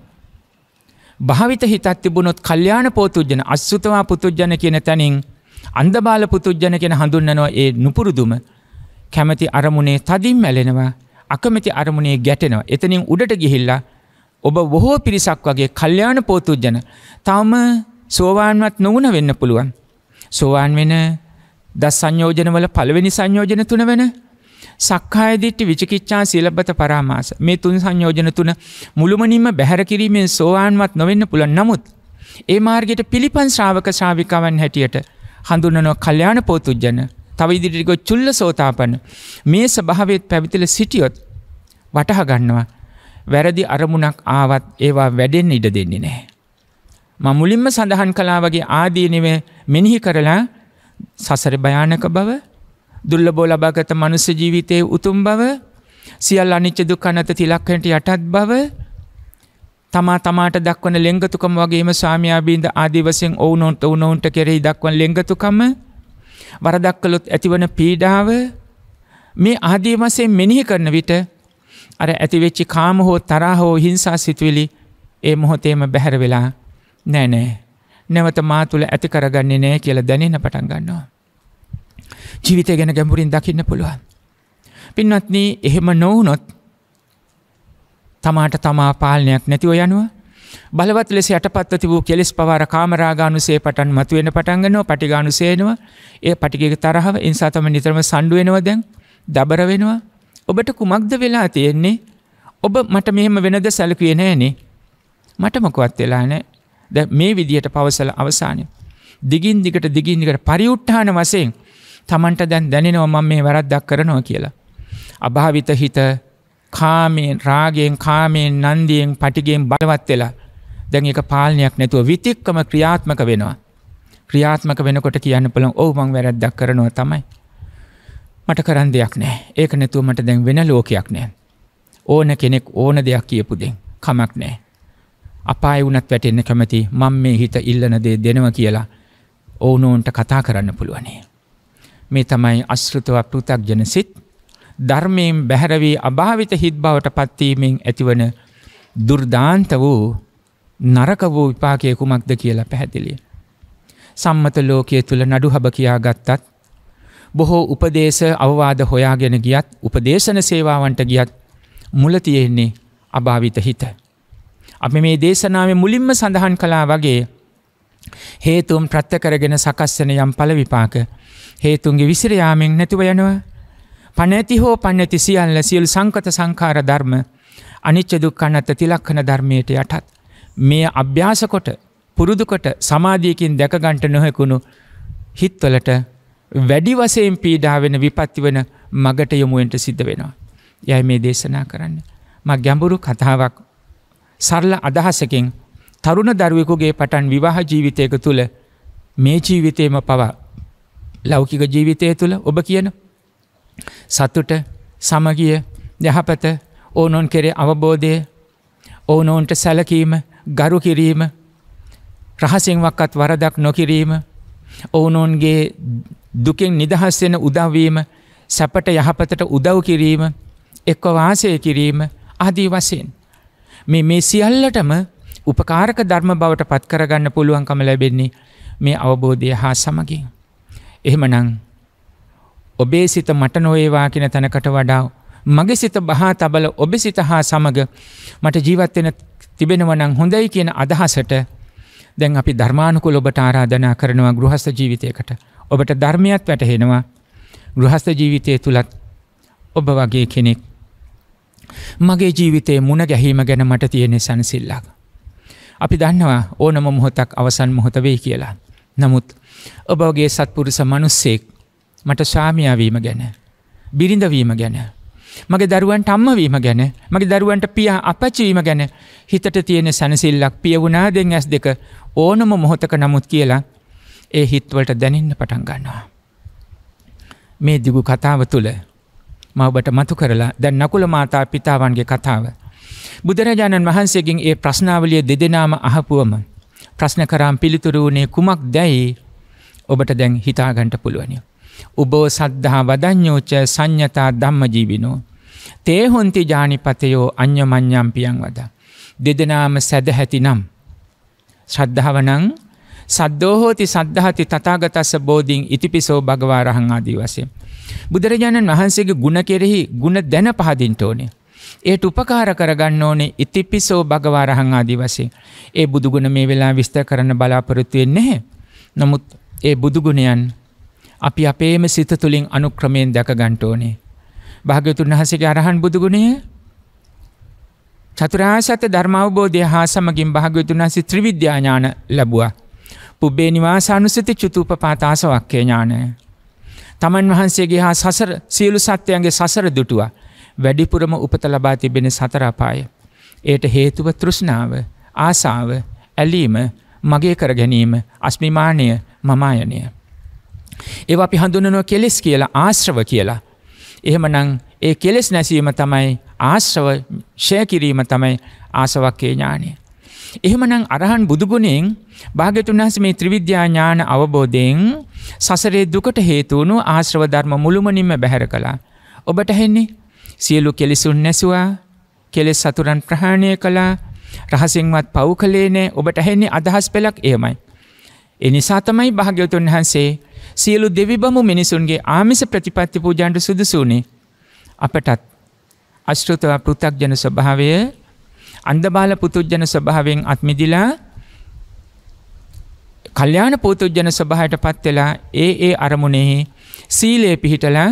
භාවිත හිතත් තිබුණොත් කල්්‍යාන පෝතුජ්ජන අස්සුතවා පුතුජ්ජන කියන තැනින් අන්දබාල පුතුජ්ජන කියෙන හඳුන්නනවා ඒ නුපුරුදුම කැමති අරමුණේ තදින් මැලෙනවා අකමැති අරමුණේ ගැටෙනවා එතනින් උඩට ගිහිල්ලා ඔබ බොහෝ පිරිසක් වගේ කල්්‍යාන පෝතුජ්ජන තම සෝවාන්වත් නොවුණ වෙන්න පුළුවන්. සෝවාන් වෙන දස් සංයෝජනවල පළවෙනි සංයෝජන තුන වෙන සක්කායදිට්ටි විචිකිච්චා සිලබත පරාමාස මේ තුන් සංයෝජන තුන මුළුමනින්ම බැහැර කිරීමෙන් සෝවාන්වත් නොවෙන්න පුළන් නමුත්. ඒ මාර්ගයට පිළිපන් ශ්‍රාවක ශාවිකාවන් හැටියට හඳුන්නනො කල්්‍යාන පෝතුද්ජන තව ඉදිරිගො චුල්ල සෝතාපන මේ ස්භාවත් පැවිතිල සිටියොත් වටහ ගන්නවා වැරදි අරමුණක් ආවත් ඒවා වැඩෙන් ඉඩ දෙන්නේ නෑ. ම මුලින්ම සඳහන් කලාවගේ ආදීනව මෙනිහි කරලා සසර භයානක බව දුල්ලබෝ ලබාගත මනුස ජීවිතය උතුම් බව සියල් අනිච්ච දුක් අනත තිලක්කට යටත් බව තමා තමාට දක්වන ලෙංගතුකම වගේම ස්වාමයාබීන්ද ආදිවසිෙන් ඕනොන්ට ඕනොන්ට කෙරෙහි දක්වන් ලෙංගතුකම වරදක්කලොත් ඇතිවන පීඩාව මේ ආදී වසයෙන් මෙනිහි කරන විට අර ඇතිවෙච්චි කාම හෝ තරා හෝ හිංසා සිතුවිලි ඒ මොහොතේම බැහැර වෙලා නෑනෑ නැවත මා තුළ ඇති කරගන්නේ නෑ කියලා දැනෙන පටන් ගන්නවා. ජීවිතය ගැන ගැඹුරින් දකින්න පුළුවන්. පින්වත්න එහෙම නොවුනොත් තමාට තමා පාලනයක් නැතිව යනුව බලවත් ලෙස යටපත්ව තිබූ කෙලෙස් පවාර කාමරාගානුසේ පටන් මතුවෙන පටන්ගනෝ පටිගානුසේනවා ඒ පටිගක තරහව ඉන්සාතම නිතරම සණ්ඩුවෙනවා දැන් දබර වෙනවා ඔබට කුමක්ද වෙලා තියෙන්නේ ඔබ මට මෙහෙම වෙනද සැලකුවේ නෑනේ මට මොකවත් වෙලා නෑ ද මේ විදියට පවසල අවසානය දිගින් දිකට දිගින් දිකට පරිඋට්ඨාන වසයෙන් තමන්ට දැන් දැනෙනව මම මේ වැරද්දක් කරනවා කියලා. අභාවිත හිත කාමයෙන් රාගයෙන් කාමයෙන් නන්දියෙන් පටිගෙන් බලවත් වෙලා දැන් එක පාලනයක් නැතුව විතික්කම ක්‍රියාත්මක වෙනවා. ක්‍රියාත්මක වෙනකොට කියන්න පුළන් ඕ මං වැරද්දක් කරනවා තමයි. මට කරන් දෙයක් නෑ ඒක නැතුව මට දැන් වෙන ලෝකයක් නෑ. ඕන කෙනෙක් ඕන දෙයක් කියපු දෙෙන් කමක් නෑ. අපාය වුනත් වැටෙන්න කැමති මං මේ හිත ඉල්ලන දේ දෙනව කියලා ඕනෝන්ට කතා කරන්න පුළුවනේ. මේ තමයි අශ්‍රතව පෘතක්ජන සිත් ධර්මයෙන් බැහැරවී අභාවිත හිත් බවට පත්වීමෙන් ඇතිවන දුර්ධාන්ත වූ නරක වූ විපාකය කුමක්ද කියලා පැහැදිලිය. සම්මත ලෝකය තුළ නඩු හබ කියා ගත්තත් බොහෝ උපදේශ අවවාද හොයාගෙන ගියත් උපදේශන සේවාවන්ට ගියත් මුලතියෙන්නේ අභාවිත හිත. අප මේ දේශනාව මුලින්ම සඳහන් කලා වගේ හේතුම් ප්‍රත්්‍ය කරගෙන සකස්සන යම් පල විපාක හේතුන්ගේ විසිර යාමෙන් නැතිව යනවා. පනැති හෝ පන්නැති සියල්ල සියල් සංකත සංකාර ධර්ම අනිච්ච දුක්කන්නත්ත තිලක්කන ධර්මයට යටත්. මේ අභ්‍යාසකොට පුරුදුකොට සමාධියකින් දැකගන්ට නොහැකුණු හිත්වලට වැඩි වසයෙන් පීඩාවෙන විපත්ති වන මගට යොමුුවෙන්ට සිද්ධ වෙනවා. යැයි මේ දේශනා කරන්න. මක් ගැඹුරු කතාවක් සරල අදහසකින් තරුණ දරුවෙකුගේ පටන් විවාහ ජීවිතයක තුළ මේ ජීවිතයම පවා ලෞකික ජීවිතය තුළ ඔබ කියන සතුට සමගිය යහපත ඕනොන් කෙරේ අවබෝධය ඕනෝන්ට සැලකීම ගරු කිරීම රහසිංවක්කත් වරදක් නොකිරීම ඕනෝන්ගේ දුකෙන් නිදහස්වෙන උදවීම සැපට යහපතට උදව් කිරීම එක්ව වාසය කිරීම ආදී වසයෙන්. මේ මේ සියල්ලටම උපකාරක ධර්ම බවට පත්කරගන්න පුළුවන්කම ලැබෙන්නේ මේ අවබෝධය හා සමගින්. එහෙමනම් ඔබේ සිත මට නොවේවා කියන තැනකට වඩා මගේ සිත බහා තබල ඔබ සිත හා සමග මට ජීවත්වෙන තිබෙනවනං හොඳයි කියන අදහසට දැන් අපි ධර්මානුකුල ඔබට ආරාධනා කරනවා ගෘහස්ත ජීවිතයකට ඔබට ධර්මයත් වැටහෙනවා ගෘහස්ත ජීවිතය තුළත් ඔබ වගේ කෙනෙක් මගේ ජීවිතේ මුණ ගැහීම ගැන මට තියෙන සැනසිල්ලක්. අපි දන්නවා ඕනම මොහොතක් අවසන් මොහොත වෙයි කියලා. නමුත් ඔබ ඔගේ සත්පුරුස මනුස්සෙක් මට ශාමියාවීම ගැන බිරිඳවීම ගැන මගේ දරුවන්ට අම්මවීම ගැන මගේ දරුවන්ට පියා අපචවීම ගැන හිතට තියෙන සැනසිල්ලක් පිය වුණා දෙෙන් ඇස් දෙක ඕනම මොහොතක නමුත් කියලා ඒ හිත්වලට දැනන්න පටන් ගන්නවා. මේ දිගු කතාව තුළ මවබට මතු කරලා දැන් නකුල මාතා පිතාවන්ගේ කතාව. බුදුරජාණන් වහන්සේගෙන් ඒ ප්‍රශ්නාවලිය දෙදෙනාම අහපුුවම ප්‍රශ්න කරාම් පිළිතුරුවනේ කුමක් දැයි ඔබට දැන් හිතාගන්ට පුළුවනිය. උබෝ සද්ධහා වදඥෝච සංඥතා ධම්ම ජීවිනෝ. තේහොන්ති ජානිපතයෝ අන්‍ය මං්ඥම්පියන් වද. දෙදනාම සැදහැති නම්. ශ්‍රද්ධාවනං සද්දෝහෝති සද්ධහති තතාගතස්ස බෝධීන් ඉතිපිසෝ භගවා රහංආදී වසේ. බුදුරජාණන් වහන්සේගේ ගුණ කෙරෙහි ගුණ දැන පහදින්ට ඕනේ. ඒට උපකාර කරගන්න ඕනේ ඉතිපිසෝ භගවා රහංආදී වසේ. ඒ බුදුගුණ මේ වෙලා විස්ත කරන්න බලාපොරොත්තුවෙන් නැහැ. නමුත් ඒ බුදුගුණයන් අපි අපේම සිත තුළින් අනුක්‍රමයෙන් දැකගන්ට ඕනේ. භාග්‍යතුන් වහසගේ අරහන් බුදුගුණය චතුරාසත ධර්මවබෝධය හා සමගින් භාග්‍යතුන් වහසේ ත්‍රිවිද්‍යාඥාන ලැබවා. පුබ්බේ නිවාසානුසති චුතූපපාතාසවක්්‍ය ඥානය. තමන් වහන්සේගේ හා සසර සියලු සත්‍යයන්ගේ සසර දුටුව වැඩිපුරම උපත ලබා තිබෙන සතරපාය. ඒට හේතුව තෘෂ්ණාව ආසාාව ඇලීම මගේ කර ගැනීම අස්මිමානය මමායනය. ඒවා අපි හඳුනනුව කෙලෙස් කියලා ආශ්‍රව කියලා. එහෙමනං ඒ කෙලෙස් නැසීම තමයි ආශ්‍රව ෂය කිරීම තමයි ආසවක්කේ ඥානය. එහෙමනං අරහන් බුදුගුණෙන් භාගතුන් වහන්සේ මේ ත්‍රිවිද්‍යා ඥාන අවබෝධයෙන් සසරේ දුකට හේතු වුණු ආශ්‍රව ධර්ම මුළුමනින්ම බැහැර කළා. ඔබට හෙන්නේ සියලු කෙලිසුන් නැසුවා, කෙලෙස් සතුරන් ප්‍රහාණය කළා, රහසින්වත් පව් කළේ නෑ. ඔබට හෙන්නේ අදහස් පෙළක් එහෙමයි. එනිසා තමයි භාග්‍යවතුන් වහන්සේ සියලු දෙවිබමු මිනිසුන්ගේ ආමිස ප්‍රතිපත්ති පූජාන්ට සුදුසූනේ අපටත් අශ්‍රෘතව පෘතක්ජන ස්වභාවය අන්දබාල පුතුජ්ජන ස්වභාවෙන් අත්මිදිලා කල්්‍යාන පූතුජ්ජන ස්වභායට පත්වෙලා ඒ ඒ අරමුණෙහි සීලයේ පිහිටලා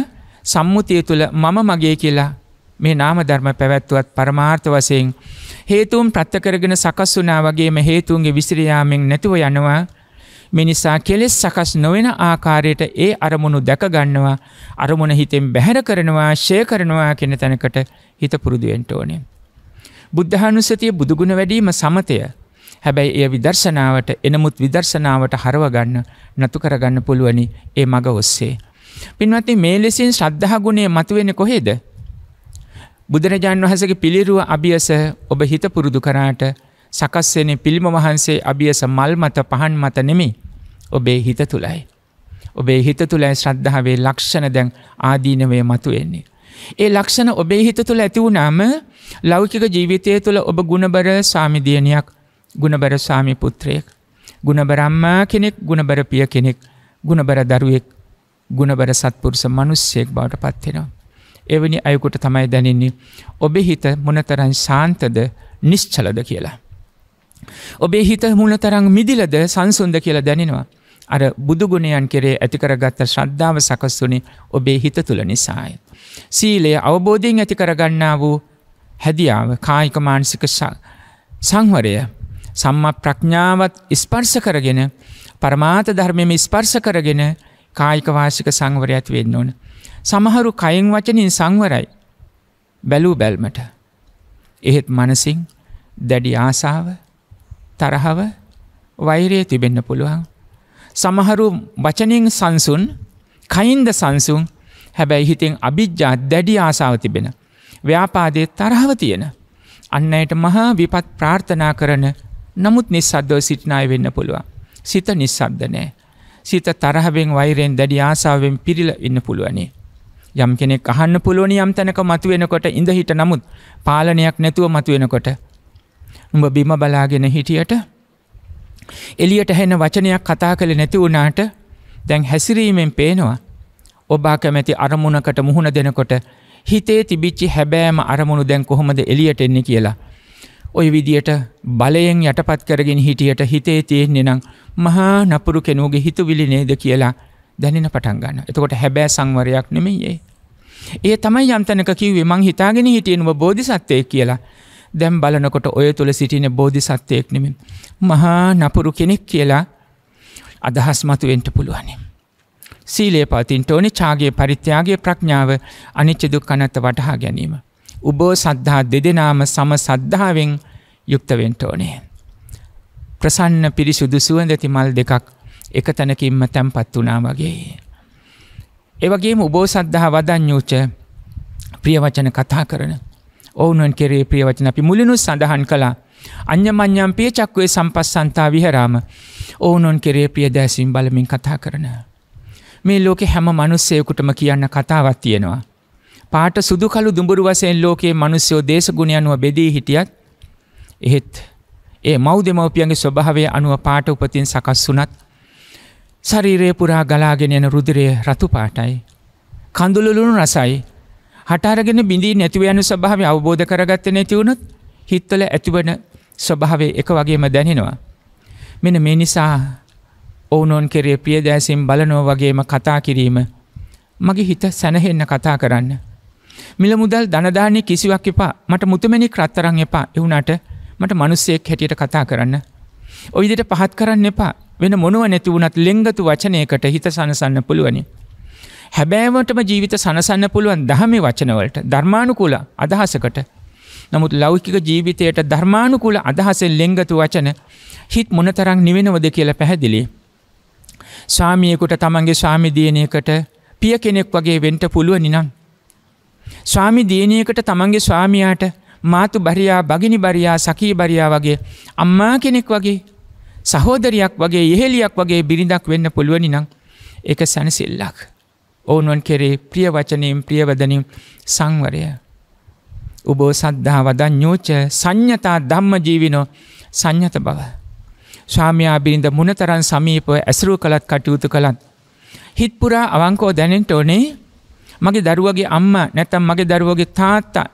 සම්මුතිය තුළ මම මගේ කියලා මේ නාම ධර්ම පැවැත්තුවත් පරමාර්ථ වසයෙන් හේතුම් ප්‍රත්ථකරගෙන සකස් වනා වගේම හේතුන්ගේ විසිරයාමෙන් නැතුව යනවා මිනිසා කෙලෙස් සකස් නොවෙන ආකාරයට ඒ අරමුණු දැකගන්නවා අරමුණ හිතෙන් බැහැර කරනවා ශය කරනවා කෙන තැනකට හිත පුරුදුුවෙන්ට ඕනේ. බුද්ධානුසතිය බුදුගුණ වැඩීම සමතය හැබැයි එය විදර්ශනාවට එනමුත් විදර්ශනාවට හරවගන්න නතු කරගන්න පුළුවනි ඒ මඟ ඔස්සේ. පින්වති මේ ලෙසින් ශ්‍රද්ධහගුණේ මතුවෙන කොහේද. බුදුරජාන් වහසගේ පිළිරුව අභියස ඔබ හිත පුරුදු කරාට සකස්වෙන පිළිම වහන්සේ අභියස මල් මත පහන් මත නෙමි ඔබේ හිත තුළයි. ඔබේ හිත තුළයි ශ්‍රද්ධාවේ ලක්ෂණ දැන් ආදීනවය මතුවෙන්නේ. ඒ ලක්ෂණ ඔබේ හිත තුළ ඇති වුණාම ලෞකික ජීවිතය තුළ ඔබ ගුණබර සාමිදියනයක් ගුණබර සාමි පුත්‍රයෙක්. ගුණබරම්මා කෙනෙක් ගුණබර පිය කෙනෙක් ගුණබර දරුවෙක් ගුණබර සත්පුරුස මනුස්සයෙක් බවට පත්වෙනවා. එවැනි අයකුට තමයි දැනෙන්නේ ඔබෙ හිත මොනතරන් ශාන්තද නිශ්චලද කියලා. ඔබේ හිත මුණ තරං මිදිලද සංසුන්ද කියලා දැනෙනවා. අර බුදුගුණයන් කෙරේ ඇතිකරගත්ත ශ්‍රද්ධාව සකස්තුනේ ඔබේ හිත තුළ නිසාය. සීලය අවබෝධයෙන් ඇතිකරගන්න වූ හැදියාව කායිකමානසික සංවරය සම්ම ප්‍රඥාවත් ඉස්පර්ස කරගෙන පරමාත ධර්මයම ඉස්පර්ස කරගෙන කායිකවාසික සංවර ඇත් වෙන්න ඕන. සමහරු කයින් වචනින් සංවරයි බැලූ බැල්මට. එහෙත් මනසිං දැඩි ආසාාව තරහව වෛරය තිබෙන්න පුළුවන්. සමහරු වචනින් සංසුන් කයින්ද සංසුන් හැබැයි හිතෙන් අභිජ්ජා දැඩි ආසාව තිබෙන. ව්‍යාපාදය තරහව තියෙන. අන්න අයට මහා විපත් ප්‍රාර්ථනා කරන නමුත් නිස්සද්දව සිටිනාය වෙන්න පුළුවන්. සිත නිස්සද්ද නෑ. සිත තරහවෙන් වෛරයෙන් දැඩි ආසාාවෙන් පිරිල ඉන්න පුළුවනේ. යම් කෙනෙක් අහන්න පුළුවනි යම් තැනක මතුවෙනකොට ඉඳ හිට නමුත් පාලනයක් නැතුව මතුවෙනකොට උඹ බිම බලාගෙන හිටියට එලියට හැන වචනයක් කතා කළ නැති වුණාට දැන් හැසිරීමෙන් පේනවා ඔබා කැමැති අරමුණකට මුහුණ දෙනකොට හිතේ තිබිච්චි හැබෑම අරමුණු දැන් කොහොමද එලියට එන්නේ කියලා. ඔය විදියට බලයෙන් යටපත් කරගෙන හිටියට හිතේ තියෙන්නේ නම් මහා නපුරු කෙනූගේ හිතුවිලි නේද කියලා දැනෙන පටන් ගන්න. එතකොට හැබෑ සංවරයක් නෙමෙයි ඒ. ඒ තමයි යම්තනක කිව්වේ මං හිතාගෙන හිටියෙනුව බෝධිසත්වය කියලා. දැම් බලනකොට ඔය තුළ සිටින බෝධි සත්වයෙක් නෙමින් මහා නපුරු කෙනෙක් කියලා අදහස් මතුවෙන්ට පුළුවනේ. සීලේ පවතින්ට ඕනි චාගේ පරිත්‍යයාගේ ප්‍රඥාව අනිච්චදුක් කනත්ත වටහා ගැනීම. උබෝ සද්ධහා දෙදෙනාම සම සද්ධාවෙන් යුක්තවෙන්ට ඕනේ. ප්‍රසන්න පිරිසුදු සුවඳති මල් දෙකක් එක තැනකින්ම තැම්පත් වනා වගේ. එවගේම උබෝ සද්ධහ වදඥූච ප්‍රියවචන කතා කරන ඔවුනුවන් කෙරේ ප්‍රියවචන අපි මුලිනු සඳහන් කළා. අන්‍යමං්ඥම්පිය චක්වේ සම්පස් සන්තා විහරාම ඕනුන් කෙරේ ප්‍රිය දැසිම් බලමින් කතා කරන. මේ ලෝකෙ හැම මනුස්සයකුටම කියන්න කතාවත් තියෙනවා. පාට සුදු කළු දුඹරු වසයෙන් ලෝකයේ මනුස්්‍යයෝ දේශගුණයනුව බෙදී හිටියත් එහෙත් ඒ මෞ දෙමවපියන්ගේ ස්වභාවය අනුව පාට උපතින් සකස් වනත් ශරීරය පුරා ගලාගෙන යන රුදිරය රතු පාටයි. කඳුළුලුණු රසයි හටාරගෙන බිඳී නැතිවයන ස්භාව අවබෝධ කරගත්ත නැතිවුණුත් හිත්වල ඇතිවන ස්වභාවේ එක වගේම දැනෙනවා. මෙන මේ නිසා ඕනෝන් කෙරේ පිය දෑසිම් බලනෝ වගේම කතා කිරීම මගේ හිත සැනහෙන්න කතා කරන්න. මිල මුදල් දනදානය කිසිවක් එපා මට මුතුමැනි ක්‍රත්තරං එපා එවුණට මට මනුස්සයෙක් හැටියට කතා කරන්න. ඔයිදිට පහත් කරන්න එපා වෙන මොනුව නැතිවුණත් ලෙංගතු වචනයකට හිත සනසන්න පුළුවනි. හැබෑවටම ජීවිත සනසන්න පුළුවන් දහමේ වචනවලට ධර්මානුකූල අදහසකට නමුත් ලෞකික ජීවිතයට ධර්මානුකූල අදහසෙන් ලෙංගතු වචන හිත් මොනතරං නිවෙනවද කියලා පැහැදිලි. ස්වාමියෙකුට තමන්ගේ ස්වාමිදියනයකට පිය කෙනෙක් වගේ වෙන්ට පුළුව නිනම්. ස්වාමි දියනයකට තමන්ගේ ස්වාමයාට මාතු බරියා බගිනි බරියා සකී බරියා වගේ අම්මා කෙනෙක් වගේ සහෝදරයක් වගේ ඉහෙලියක් වගේ බිරිඳක් වෙන්න පුළුවනි නම් එක සැනසිල්ලක්. ඔවුනුවන් කෙරේ ප්‍රිය වචනයෙන් ප්‍රියවදනින් සංවරය. උබෝ සද්ධා වදන් යෝච සංඥතා ධම්ම ජීවිනෝ සංඥත බව. ශාමයා බිරිඳ මුණතරන් සමීපව ඇසුරු කළත් කටයුතු කළත්. හිත්පුරා අවංකෝ දැනෙන්ට ඕනේ මගේ දරුවගේ අම්ම නැතම් මගේ දරුවගේ තාත්තා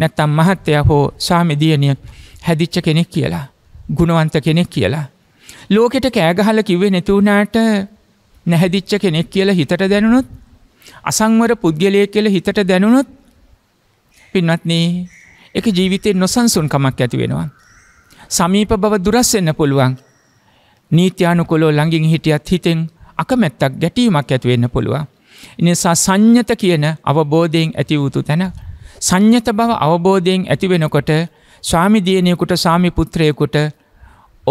නැත්තම් මහත්තය හෝ සාමිදියනිය හැදිච්ච කෙනෙක් කියලා. ගුණවන්ත කෙනෙක් කියලා. ලෝකෙට කෑගහල කිව්වේ නැතුවනාට නැහැදිච්ච කෙනෙක් කියලා හිතට දැනුණොත් අසංවර පුද්ගලය කියල හිතට දැනුණොත් පින්වත්න්නේ එක ජීවිතය නොසන්සුන්කමක් ඇති වෙනවා. සමීප බව දුරස්සෙන්න පුළුවන් නීති්‍යයානු කොලෝ ළඟින් හිටියත් හිතෙන් අකමැත්තක් ගැටීමක් ඇතිවෙන්න පුළුවන්. එනිසා සං්ඥත කියන අවබෝධයෙන් ඇති වූතු තැන. සං්ඥත බව අවබෝධයෙන් ඇතිවෙනකොට ස්වාමිදියනයකුට සාමි පුත්‍රයකුට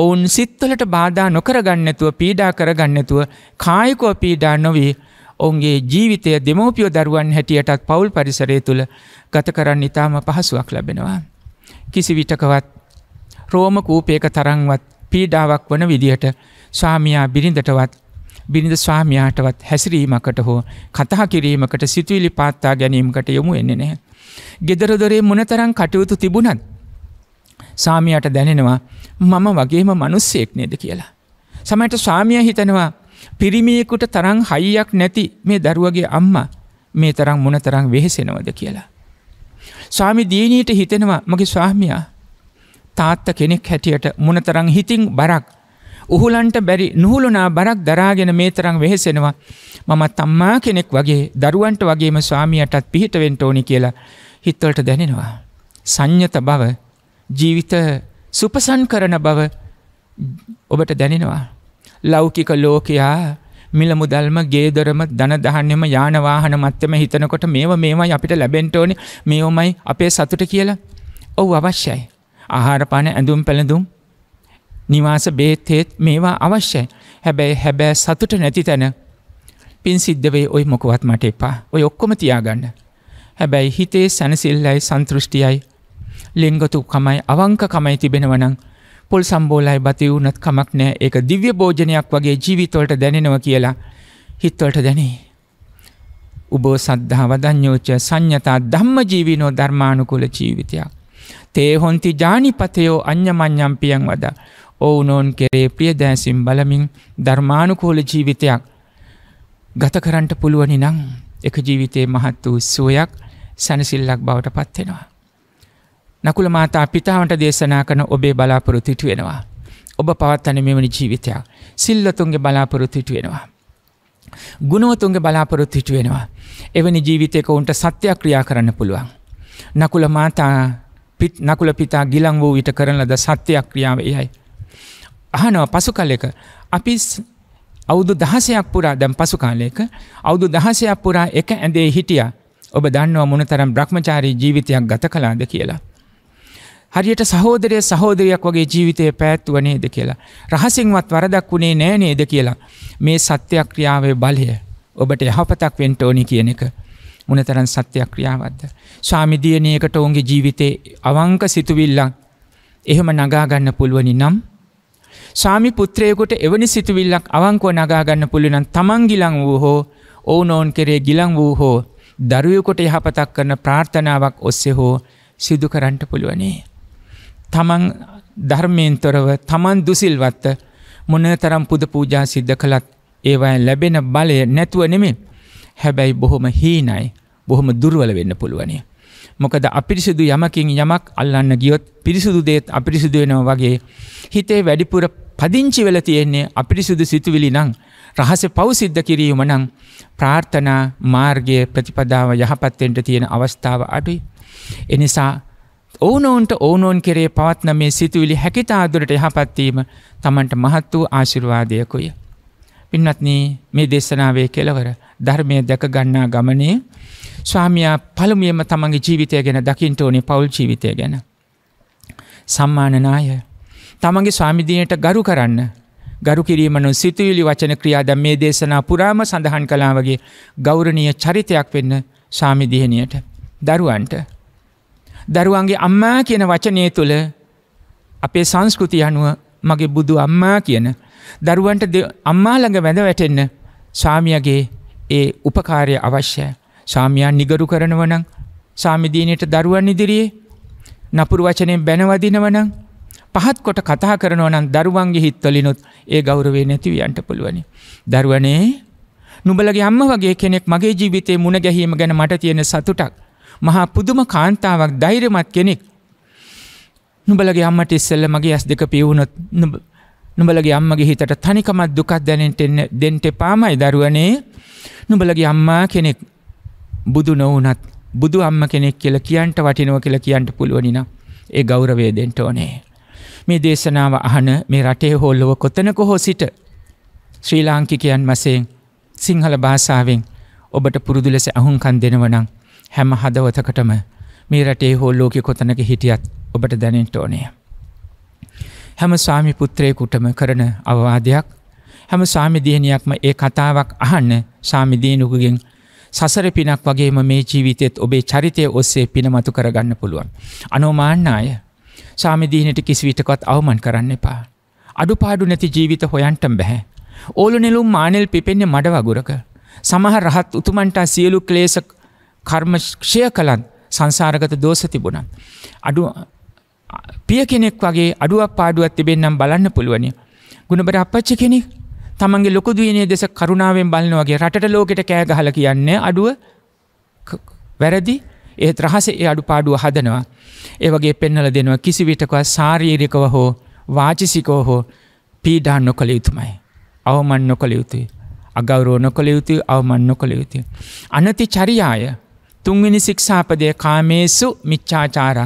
ඔවුන් සිත්වලට බාධා නොකරගන්නතුව පීඩා කරගන්නතුව කායකෝ පීඩා නොවී ඔවුන්ගේ ජීවිතය දෙමෝපියෝ දරුවන් හැටියටත් පවුල් පරිසරය තුළ ගත කරන්න ඉතාම පහසුවක් ලැබෙනවා. කිසි විටකවත් රෝම කූපයක තරංවත් පීඩාවක් වන විදිහට ස්වාමයා බිරිඳටවත් බිරිඳ ස්වාමයාටවත් හැසිරීමකට හෝ කතහ කිරීමකට සිතුවිලි පාත්තා ගැනීමකට යොමු එන්නේ නැහැ. ගෙදරදොරේ මොනතරං කටයුතු තිබුණත් සාමියට දැනෙනවා මම වගේම මනුස්සයෙක් නේද කියලා. සමට ස්වාමිය හිතනවා පිරිමියෙකුට තරං හයියක් නැති මේ දරුවගේ අම්මා මේ තරං මොන තරං වෙහෙසෙනවද කියලා. ස්වාමි දීනීට හිතෙනවා මගේ ස්වාමියා තාත්ත කෙනෙක් හැටියට මොනතරං හිතින් බරක් උහුලන්ට බැරි නුහුලුනා බරක් දරාගෙන මේ තරං වෙහෙසෙනවා මමත් අම්මා කෙනෙක් වගේ දරුවන්ට වගේම ස්වාමියටත් පිහිටවෙන්ට ඕනි කියලා හිත්වලට දැනෙනවා. සං්ඥත බව ජීවිත සුපසන් කරන බව ඔබට දැනෙනවා. ලෞකික ලෝකයා මිල මුදල්ම ගේදරම දන දහන්නෙම යානවාහන මත්තම හිතනකොට මේවා මේමයි අපිට ලැබෙන්ටෝනි මේෝමයි අපේ සතුට කියලා ඔව් අවශ්‍යයි. ආහාරපාන ඇඳුම් පැළඳුම් නිවාස බේත්තේත් මේවා අවශ්‍යයි. හැබැයි හැබෑ සතුට නැති තැන පින් සිද්ධවේ ඔයි මොකුවත් මට එපා ඔය ඔක්කොම තියාගන්න. හැබැයි හිතේ සැනසිල්ලයි සන්තෘෂ්ටියයි ලෙංගතුකමයි අවංක කමයි තිබෙනවනං පොල් සම්බෝලයි බති වුනත් කමක් නෑ ඒක දිව්‍ය භෝජනයක් වගේ ජීවිතවලට දැනෙනව කියලා හිත්වලට දැනේ. උබෝ සද්ධා වදඥෝච සංඥතා ධම්ම ජීවිනෝ ධර්මානුකුල ජීවිතයක්. තේ හොන්ති ජානිපතයෝ අන්‍යමං්ඥම්පියන් වද ඔවුනෝන් කෙරේ ප්‍රිය දෑසිම් බලමින් ධර්මානුකෝල ජීවිතයක් ගත කරන්නට පුළුවනි නං එක ජීවිතයේ මහත් වූ සුවයක් සැනසිල්ලක් බවට පත්වෙනවා. නකුල මාතා පිතාවන්ට දේශනා කන ඔබේ බලාපොරොතිටු වෙනවා. ඔබ පවත්තන මෙවැනි ජීවිතයක් සිල්ලතුන්ගේ බලාපොරොතිටු වෙනවා. ගුණුවතුන්ගේ බලාපොරොත්තිටු වෙනවා. එවැනි ජීවිතයක උන්ට සත්‍යයක් ක්‍රියා කරන්න පුළුවන්. නකුල මාතා නකුල පිතා ගිලං වූ විට කරනලද සත්‍යයක් ක්‍රියාව යයි. අහනව පසු කලෙක අපි අවුදු දහසයක් පුරා දැම් පසු කාලයක අවුදු දහසයක් පුරා එක ඇඳේ හිටිය ඔබ දන්නවා මොනතරම් බ්‍රහ්මචාරී ජීවිතයක් ගත කලාද කියලා. හරියට සහෝදරය සහෝදරයක් වගේ ජීවිතය පැත්තුව නේද කියලා. රහසිංවත් වරදක් වුණේ නෑ නේද කියලා. මේ සත්‍යක්‍රියාවේ බලය ඔබට යහපතක් වෙන්ට ඕනි කියන එක. උනතරන් සත්‍යක්‍රියාවත්ද. ස්වාමිදියනයකට ඔවුන්ගේ ජීවිතේ අවංක සිතුවිල්ලක් එහෙම නගාගන්න පුළුවනි නම්. සාමි පුත්‍රයකුට එවැනි සිතුවිල්ලක් අවංකව නගාගන්න පුළුවනන් තමන්ගිලං වූ හෝ ඕනෝන් කෙරේ ගිලං වූ හෝ දරුවකොට යහපතක් කරන ප්‍රාර්ථනාවක් ඔස්සේ හෝ සිදු කරන්නට පුළුවනේ. තමන් ධර්මයෙන්තොරව තමන් දුසිල්වත්ත මොන තරම් පුද පූජා සිද්ධ කළත් ඒවයි ලැබෙන බලය නැතුව නෙමේ හැබැයි බොහොම හීනයි බොහොම දුර්වල වෙන්න පුළුවනිය. මොකද අපිරිසිදු යමකින් යමක් අල්ලන්න ගියොත් පිරිසිදු දේත් අපිරිසිදු වෙනවා වගේ හිතේ වැඩිපුර පදිංචි වෙල තියෙන්නේ අපිරිසිදු සිතුවිලි නං රහස පවසිද්ධ කිරීම නං ප්‍රාර්ථනා මාර්ගය ප්‍රතිපදාව යහපත්තෙන්ට තියෙන අවස්ථාව අඩුයි. එනිසා ඕනෝන්ට ඕනෝන් කෙරේ පවත්න මේ සිතුවිලි හැකිතාදුරට යහපත්වීම තමන්ට මහත් වූ ආශිර්වාදයකුය. පින්නත්නී මේ දේශනාවේ කෙලවර ධර්මය දැක ගන්නා ගමනේ ස්වාමයා පළමුියම තමන්ගේ ජීවිතය ගැන දකිින්ට ඕනි පවුල් ජීවිතය ගැන. සම්මානනාය තමන්ගේ ස්වාමිදිනයට ගරු කරන්න ගරු කිරීමනු සිතුවිලි වචන ක්‍රියාද මේ දේශනා පුරාම සඳහන් කලාවගේ ගෞරණීය චරිතයක් වෙන්න සාමිදිහණයට දරුවන්ට දරුවන්ගේ අම්මා කියන වචනය තුළ අපේ සංස්කෘති අනුව මගේ බුදු අම්මා කියන දරුවන්ට අම්මාළඟ වැඳ වැටෙන්න සාමියගේ ඒ උපකාරය අවශ්‍යය සාමියන් නිගරු කරනවනං සාමිදීනයට දරුවන් ඉදිරියේ නපුරු වචනයෙන් බැනවදිනවනං පහත් කොට කතා කරනවනන් දරුවන්ගේ හිත්තලිනුත් ඒ ගෞරවේ නැතිවියන්ට පුළුවනි. දරුවනේ නුබලගේ අම්ම වගේ කෙනෙක් මගේ ජීවිතේ මුණ ගැහීම ගැන මට තියෙන සතුටක් මහා පුදුම කාන්තාවක් දෛරමත් කෙනෙක් නුබලගේ අම්මට ඉස්සල්ල මගේ ඇස් දෙක පියවුණොත් නුබලගේ අම්මගේ හිතට තනිකමත් දුකක් දැනෙන්ට දෙන්ට පාමයි දරුවනේ නුබලගේ අම්මා කෙනෙක් බුදු නොවනත් බුදු අම්ම කෙනෙක් කියල කියන්ට වටිනව කියල කියන්ට පුළුවනින ඒ ගෞරවේ දෙෙන්ට ඕනේ. මේ දේශනාව අහන මේ රටේ හෝල්ලොව කොතනක හෝ සිට ශ්‍රී ලාංකිකයන් මසයෙන් සිංහල භාසාාවෙන් ඔබට පුරුදු ලෙස අහුන්කන් දෙනවනං හැම හදවතකටම මේ රටේ හෝ ලෝකෙ කොතනක හිටියත් ඔබට දැනෙන්ට ඕනේ. හැම සාමි පුත්‍රයකුටම කරන අවවාදයක් හැම සාමිදියනයක්ම ඒ කතාවක් අහන්න සාමිදීනුකුගෙන් සසර පිනක් වගේම මේ ජීවිතෙත් ඔබේ චරිතය ඔස්සේ පිනමතු කරගන්න පුළුවන්. අනෝමාන්න අය සාමිදීනට කිසිවිටකොත් අවමන් කරන්න එපා. අඩු පාඩු නැති ජීවිත හොයන්ටම් බැහැ. ඕලු නෙලුම් මානෙල් පිපෙන්න්නේ මඩ වගුරක. සමහ රහත් උතුමන්ට සියලු කලේසක් කර්මක්ෂය කළන් සංසාරගත දෝස තිබුණන්. අඩු පිය කෙනෙක් වගේ අඩුවක් පාඩුවත් තිබෙන්නම් බලන්න පුළුවනි. ගුණබට අපච්ච කෙනෙක් තමන්ගේ ලොකු දුවනේ දෙස කරුණාවෙන් බලන වගේ රට ලෝකෙට කෑ ගහල කියන්නේ අඩුව වැරදි ඒත් රහස ඒ අඩු පාඩුව හදනවා. ඒවගේ පෙන්නල දෙනවා කිසි විටකව සාරීරිකව හෝ වාචිසිකෝ හෝ පීඩා නොකළ යුතුමයි. අවමන් නොකළ යුතුයි. අගෞරෝ නොකළ යුතුයි අවමන් නොකළ යුතුය. අනති චරියාය තුන්වෙනි සික්ෂාපදය කාමේසු මිච්චාචාර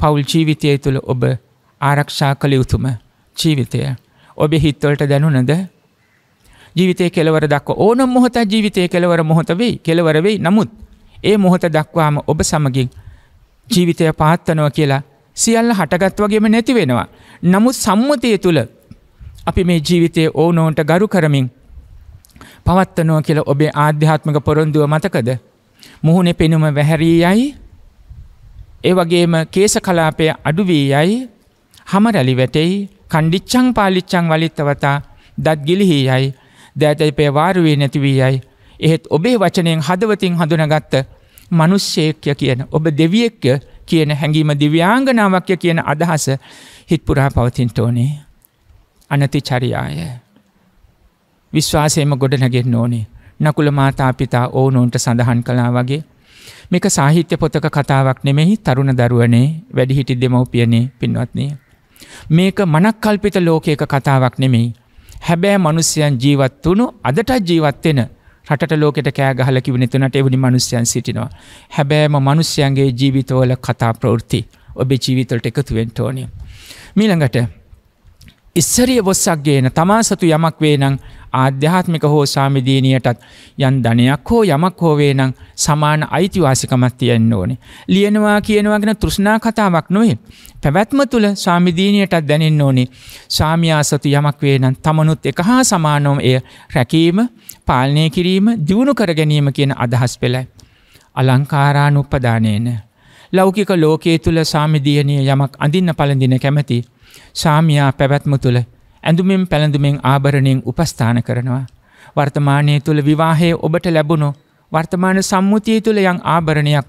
පවුල් ජීවිතය තුළ ඔබ ආරක්ෂා කළ යුතුම ජීවිතය. ඔබ හිත්වලට දැනුනද ජීවිතය කෙලවර දක් ඕන මොහොත ජීවිතය කෙලවර මොහොත වෙයි කෙලවර වෙයි නමුත් ඒ මොහොත දක්වාම ඔබ සමගින් ජීවිතය පාත්තනව කියලා සියල්ල හටගත් වගේම නැති වෙනවා. නමුත් සම්මතය තුළ අපි මේ ජීවිතය ඕනෝන්ට ගරු කරමින් පවත්තනෝ කියල ඔබේ ආධ්‍යාත්මක පොරොන්දුව මතකද මුහුණේ පෙනුම වැහැරී යයි ඒ වගේම කේස කලාපය අඩුවී යයි හම රැලි වැටෙයි කණ්ඩිච්චං පාලිච්චං වලිත්තවතා දත් ගිලිහි යයි දෑතයි පේ වාරුවේ නැතිවී යයි එහෙත් ඔබේ වචනයෙන් හදවතින් හඳුනගත්ත මනුෂ්‍යයක්ය කියන ඔබ දෙවියෙක්ය කියන හැඟීම දිව්‍යාංගනාවක්ය කියන අදහස හිත්පුරා පවතින්ට ඕනේ අනති චරියාය විශ්වාසයම ගොඩනගෙන් ඕනේ නකුල මාතා පිතා ඕනොන්ට සඳහන් කලා වගේ. මේක සාහිත්‍ය පොතක කතාවක් නෙමෙහි තරුණ දරුවනේ වැඩිහිටි දෙමවපියනේ පින්වත්නය. මේක මනක්කල්පිත ලෝකයක කතාවක් නෙමෙයි. හැබෑ මනුස්්‍යයන් ජීවත් වුණු අදට ජීවත්වෙන රට ලෝකට කෑගහල කිවනෙතුනට එවනි මනුස්්‍යයන් සිටිනවා. හැබෑම මනුස්්‍යයන්ගේ ජීවිතවල කතා ප්‍රවෘත්ති ඔබේ ජීවිතොට එකතුවෙන්ටෝනය. මීළඟට ඉස්සරිය බොස්සක් ගේන තමා සතු යමක් වේ නං ආධ්‍යාත්මික හෝ සාමිදීනයටත් යන් ධනයක් හෝ යමක් හෝවේ නං සමාන අයිතිවාසිකමත් තියෙන්න්න ඕනේ. ලියනවා කියනවාගෙන තෘෂ්නා කතාවක් නොවේ. පැවැත්ම තුළ සාමිදීනයටත් දැනෙන්න ඕනේ සාමියාසතු යමක් වේ නම් තමනුත් එක හා සමානෝම එය රැකීම පාලනය කිරීම දියුණු කර ගැනීම කියන අදහස් පෙළයි. අලංකාරානුප්පදානයන. ලෞකික ලෝකයේ තුළ සාමිදියනය යමක් අඳින්න පලඳින කැමති. සාමියා පැවැත්ම තුළ ඇඳුමින් පැළඳුමෙන් ආභරණයෙන් උපස්ථාන කරනවා. වර්තමානය තුළ විවාහයේ ඔබට ලැබුණු වර්තමාන සම්මුතිය තුළ යං ආභරණයක්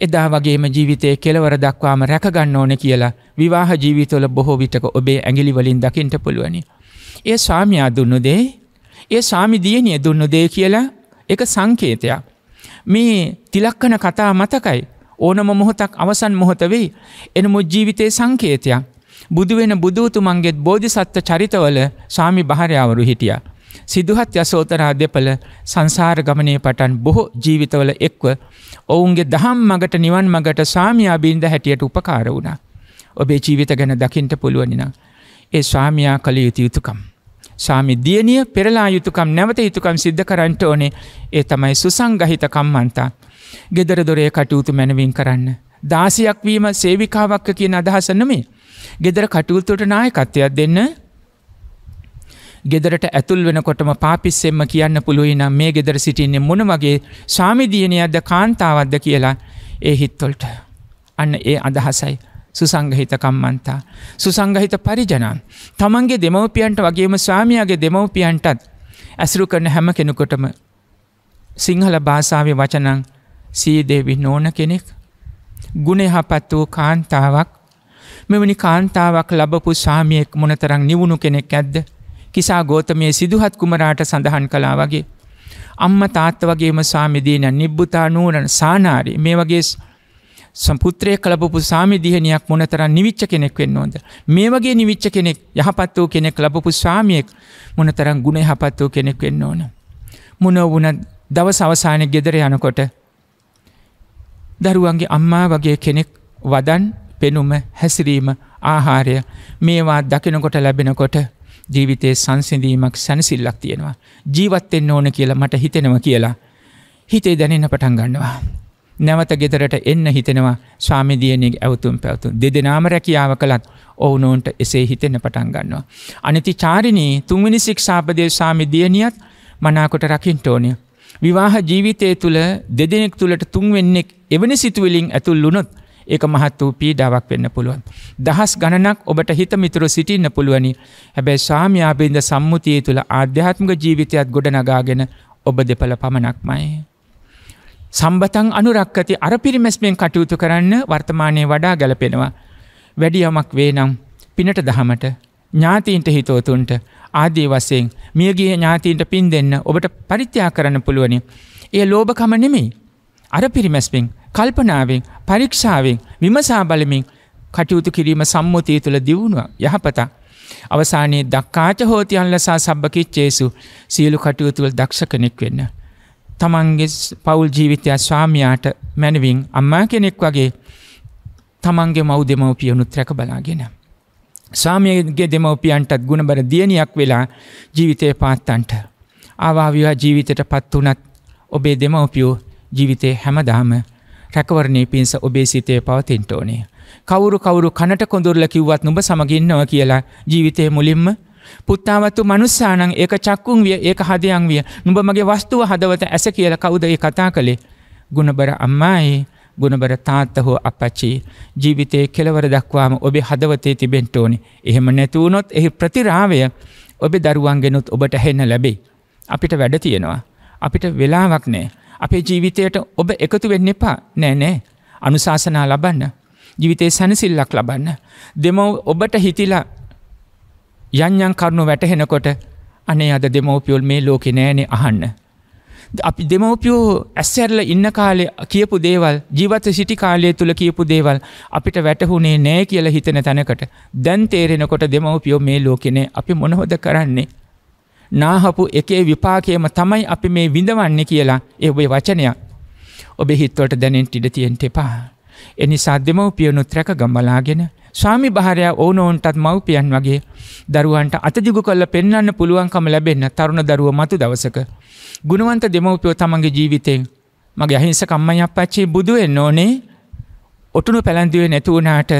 එදා වගේම ජීවිතය කෙලවර දක්වාම රැකගන්න ඕන කියලා විවාහ ජීවිතවල බොහෝ විටක ඔබේ ඇගිලිවලින් දකිින්ට පුළුවනි. ඒ සාමියා දුන්නු දේ ඒ සාමිදියනිය දුන්නු දේ කියලා එක සංකේතයක්. මේ තිලක්කන කතා මතකයි ඕනම මොහොතක් අවසන් මොහොත වෙයි එනමුත් ජීවිතය සංකේතයක්. බුදුවෙන බුදුතුමන්ගේත් බෝධිසත්ව චරිතවල සාමි භාරයාවරු හිටිය. සිදුහත් යසෝතරා දෙපල සංසාර ගමනය පටන් බොහෝ ජීවිතවල එක්ව ඔවුන්ගේ දහම් මගට නිවන් මගට සාමියයාබීන්ද හැටියට උපකාර වුණ. ඔබේ ජීවිත ගැන දකිින්ට පුළුවනින. ඒ ස්වාමයා කළ යුතු යුතුකම්. සාමි දියනිය පෙරලා යුතුකම් නැවත යුතුකම් සිද්ධ කරන්නට ඕනේ ඒ තමයි සුසංගහිතකම් මන්තා. ගෙදර දොරේ කටයුතු මැනවින් කරන්න. දාසියක් වීම සේවිකාවක්ක කියන අදහසනමේ. ගෙදර කටයුතුට නායකත්වයක් දෙන්න ගෙදරට ඇතුල් වෙනකොටම පාපිස්සෙම්ම කියන්න පුළුවයි නම් මේ ගෙදර සිටින්නේ මොන වගේ සාමිදියනයක්ද කාන්තාවක්ද කියලා ඒ හිත්තොල්ට අන්න ඒ අදහසයි සුසංගහිත කම්මන්තා සුසංගහිත පරිජනන් තමන්ගේ දෙමවපියන්ට වගේම ස්වාමියගේ දෙමවපියන්ටත් ඇසුරු කරන හැම කෙනෙකොටම සිංහල භාසාාව වචනං සීදේවි නෝන කෙනෙක් ගුණ එහපත් වූ කාන්තාවක් මෙවැනි කාන්තාවක් ලබපු සාමියෙක් මොනතරං නිවුණු කෙනෙක් ඇද්ද කිසා ගෝතමය සිදුහත් කුමරාට සඳහන් කලා වගේ. අම්ම තාත්ත වගේම සාමිදීන නිබ්බුතා නූරන සානාරි මේ වගේ සම්පුත්‍රය කලපපු සාමිදිහනයක් මොනතර නිවිච්ච කෙනෙක් වෙන්න ඕොද. මේ වගේ නිවිච්ච කෙනෙක් යහපත් වූ කෙනෙක් ලබපු ස්වාමියෙක් මොනතරම් ගුණ යහපත් වූ කෙනෙක් වෙන්න ඕන. මොනෝ වුණ දව සවසානය ගෙදර යනකොට දරුවන්ගේ අම්මා වගේ කෙනෙක් වදන් පෙනුම හැසිරීම ආහාරය මේවා දකිනකොට ලැබෙනකොට ජීවිතයේ සංසිඳීමක් සැනසිල්ලක් තියෙනවා. ජීවත්වෙන්න ඕන කියලා මට හිතෙනව කියලා. හිතේ දැනෙන පටන් ගන්නවා. නැවත ගෙදරට එන්න හිතෙනවා ස්වාමිදියනෙක් ඇවතුම් පැවතුන් දෙදෙනම රැකියාව කළත් ඔවුනෝන්ට එසේ හිතෙන පටන් ගන්නවා. අනති චාරිණී තුන්විනි ශික්ෂාපදය ස්වාමිදියනියත් මනාකොට රකින්ට ඕනය. විවාහ ජීවිතය තුළ දෙදෙනෙක් තුළට තුන්වෙන්නෙක් එවැනි සිතුවලින් ඇතුල් වුණොත් ඒක මහත් වූ පීඩාවක් වෙන්න පුළුවන්. දහස් ගණනක් ඔබට හිත මිතුරු සිටින්න පුළුවනි හැබැයි සාමයාබින්ද සම්මුතිය තුළ ආධ්‍යාත්මක ජීවිතයත් ගොඩ නගාගෙන ඔබ දෙපළ පමණක්මයි. සම්බතන් අනුරක්කති අර පිරිමැස්මෙන් කටයුතු කරන්න වර්තමානය වඩා ගැලපෙනවා. වැඩියමක් වේ නම් පිනට දහමට ඥාතීන්ට හිතෝතුන්ට ආදී වසයෙන් මියගේ ඥාතීන්ට පින් දෙන්න ඔබට පරිත්‍යා කරන්න පුළුවනි. ඒ ලෝභකම නෙමෙයි. අර පිරිමැස්පින් කල්පනාවෙන් පරීක්ෂාවෙන් විමසා බලමින් කටයුතු කිරීම සම්මුතිය තුළ දියුණුව යහපතා. අවසානයේ දක්කාච හෝතියන් ලසා සබ්භකිච්චේසු සියලු කටයුතුවල් දක්ෂ කෙනෙක් වෙන්න. තමන්ගේ පවුල් ජීවිතය ස්වාමයාට මැනවින් අම්මා කෙනෙක් වගේ තමන්ගේ මව් දෙමවපියනුත් රැක බලාගෙන. ස්වාමියගේ දෙමවපියන්ටත් ගුණබර දියණයක් වෙලා ජීවිතය පාත්තන්ට. ආවාවිවා ජීවිතයට පත් වනත් ඔබේ දෙමවපියෝ ජීවිතය හැමදාම රැකවරණී පින්ස ඔබේ සිතේ පවතින්ට ඕනේ. කවුරු කවුරු කනට කොඳුරල කිව්වත් නුඹ සමගින්නව කියලා ජීවිතය මුලින්ම පුත්තාවත්තු මනුස්සානං ඒක චක්කුන් විය ඒක හදයන් විය නුඹ මගේ වස්තුව හදවත ඇස කියල කවුද ඒ කතා කළේ ගුණබර අම්මායි ගුණබර තාත්ත හෝ අපච්චි ජීවිතයේ කෙලවර දක්වාම ඔබේ හදවතේ තිබෙන්ට ඕනි එහෙම නැතිවුණොත් එහි ප්‍රතිරාවය ඔබ දරුවන්ගෙනුත් ඔබට හෙන්න ලැබෙයි අපිට වැඩ තියෙනවා අපිට වෙලාවක් නෑ අපේ ජීවිතයට ඔබ එකතු වෙන්න එපා නෑ නෑ අනුශාසනා ලබන්න ජීවිතේ සැනසිල්ලක් ලබන්න දෙමව ඔබට හිතිලා යන්යන් කරුණු වැටහෙනකොට අනේ අද දෙමවපියොල් මේ ලෝකෙ නෑනෙ අහන්න අපි දෙමවපියෝ ඇස්සැරල ඉන්න කාලේ කියපු දේවල් ජීවත සිටි කාලය තුළ කියපු දේවල් අපිට වැටහුණේ නෑ කියලා හිතන තැනකට දැන් තේරෙනකොට දෙමවපියෝ මේ ලෝකෙනේ අපි මොනහොද කරන්නේ නාහපු එකේ විපාකයම තමයි අපි මේ විඳවන්නේ කියලා ඒ ඔබේ වචනයක් ඔබේ හිත්වට දැනෙන් ඉඩ තියෙන් එපා. එනිසා දෙමවපියනුත් රැක ගම්බලාගෙන ස්වාමි භාරයා ඕනෝන්ටත් මව්පියන් වගේ දරුවන්ට අතදිගු කල්ල පෙන්න්න පුළුවන්කම ලැබෙන්න තරුණ දරුව මතු දවසක. ගුණුවන්ත දෙමවපියෝ තමන්ගේ ජීවිතයෙන් මගේ අහිංස කම්මයි අපච්චේ බුදුවෙන්න ඕනේ ඔටුනු පැළැන්දිුවේ නැතුවනාට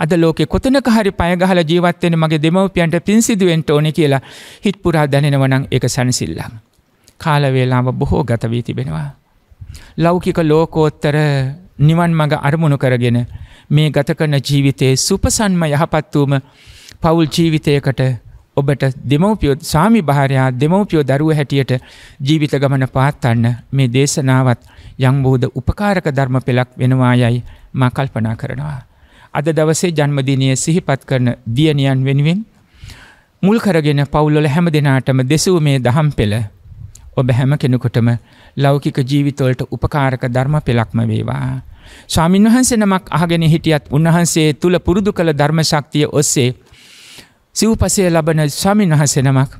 අද ලෝකෙ කොතනක හරි පයගහල ජීවත්වෙන මගේ දෙමවපියන්ට පින්සිදුවෙන්ට ඕන කියලා හිත් පුරා දැනෙනවනං එක සැනසිල්ලම්. කාලවේලාම බොහෝ ගතවී තිබෙනවා. ලෞකික ලෝකෝත්තර නිවන් මඟ අරමුණු කරගෙන මේ ගත කරන ජීවිතයේ සුපසන්ම යහපත් වූම පවුල් ජීවිතයකට ඔබට දෙමවපියෝ සාමි භාරයා දෙමවපියෝ දරුව හැටියට ජීවිත ගමන පාත්තන්න මේ දේශනාවත් යංබෝධ උපකාරක ධර්ම පෙළක් වෙනවා යයි මා කල්පනා කරනවා. අද දවසේ ජන්මදිනය සිහිපත් කරන දියණියන් වෙනුවෙන් මුල් කරගෙන පවුල්ලොල හැම දෙනාටම දෙසූ මේ දහම් පෙළ ඔබ හැම කෙනෙකුටම ලෞකික ජීවිතවලට උපකාරක ධර්ම පෙළක්ම වේවා. ස්වාමින් වහන්සේ නමක් අහගෙන හිටියත් උන්වහන්සේ තුළ පුරුදු කළ ධර්මශක්තිය ඔස්සේ සිව්පසය ලබන ස්වාමින් වහන්සේ නමක්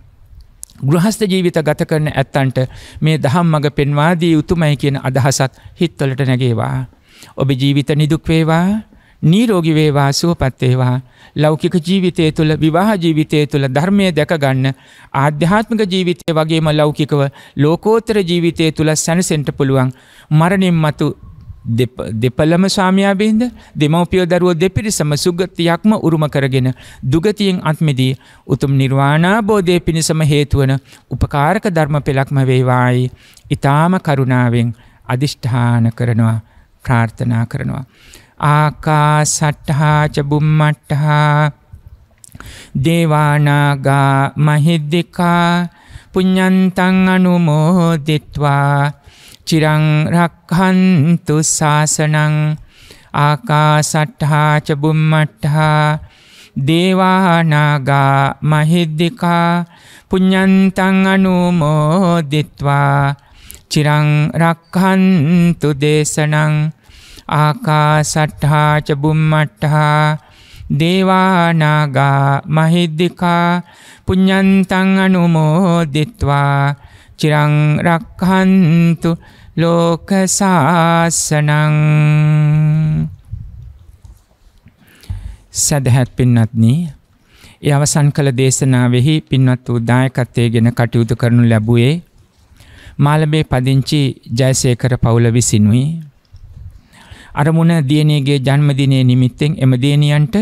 ගෘහස්ත ජීවිත ගත කරන ඇත්තන්ට මේ දහම් මඟ පෙන්වාදී උතුමයි කියන අදහසත් හිත්වලට නැගේවා. ඔබ ජීවිත නිදුක්වේවා නීරෝගි වේවා සුවපත් වේවා ලෞකික ජීවිතය තුළ විවාහ ජීවිතය තුළ ධර්මය දැකගන්න ආධ්‍යාත්මික ජීවිතය වගේම ලෞකිකව ලෝකෝත්තර ජීවිතය තුළ සැනසෙන්ට පුළුවන් මරණින් මතු දෙපලම ස්වාමයාබේන්ද දෙමවපියෝ දරුව දෙපිරිසම සුගතියක්ම උරුම කරගෙන දුගතියෙන් අත්මෙදී උතුම් නිර්වාණාබෝධය පිණිසම හේතුවන උපකාරක ධර්ම පෙළක්ම වේවායි ඉතාම කරුණාවෙන් අධිෂ්ඨාන කරනවා ප්‍රාර්ථනා කරනවා. ආකා සට්හා චබුම්මට්ටහා දේවානාගා මහිද්දිකා පුඤ්ඤන්තං අනුමෝදිත්වා චිරං රක්ඛන්තු ශාසනං ආකාසට්ඨා ච බුම්මට්ඨා දේවානාගා මහිද්దికා පුඤ්ඤන්තං අනුමෝදිත්වා චිරං රක්ඛන්තු දේශනං ආකාසට්හා චබුම්මට්ටහා දේවානාගා මහිද්දිකා පුඤ්ඥන්තං අනුමෝදිත්වා චිරං රක්හන්තු ලෝකසාසනං සැදැහැත් පින්නත්නී ඒ අවසන් කළ දේශනාවෙහි පින්වත් වූ දායකත්වය ගෙන කටයුතු කරනු ලැබුවේ මාලබේ පදිංචි ජයසේකර පවුල විසිනුයි අරමුණ දියණියගේ ජන්මදිනයේ නිමිත්තෙන් එම දියණියන්ට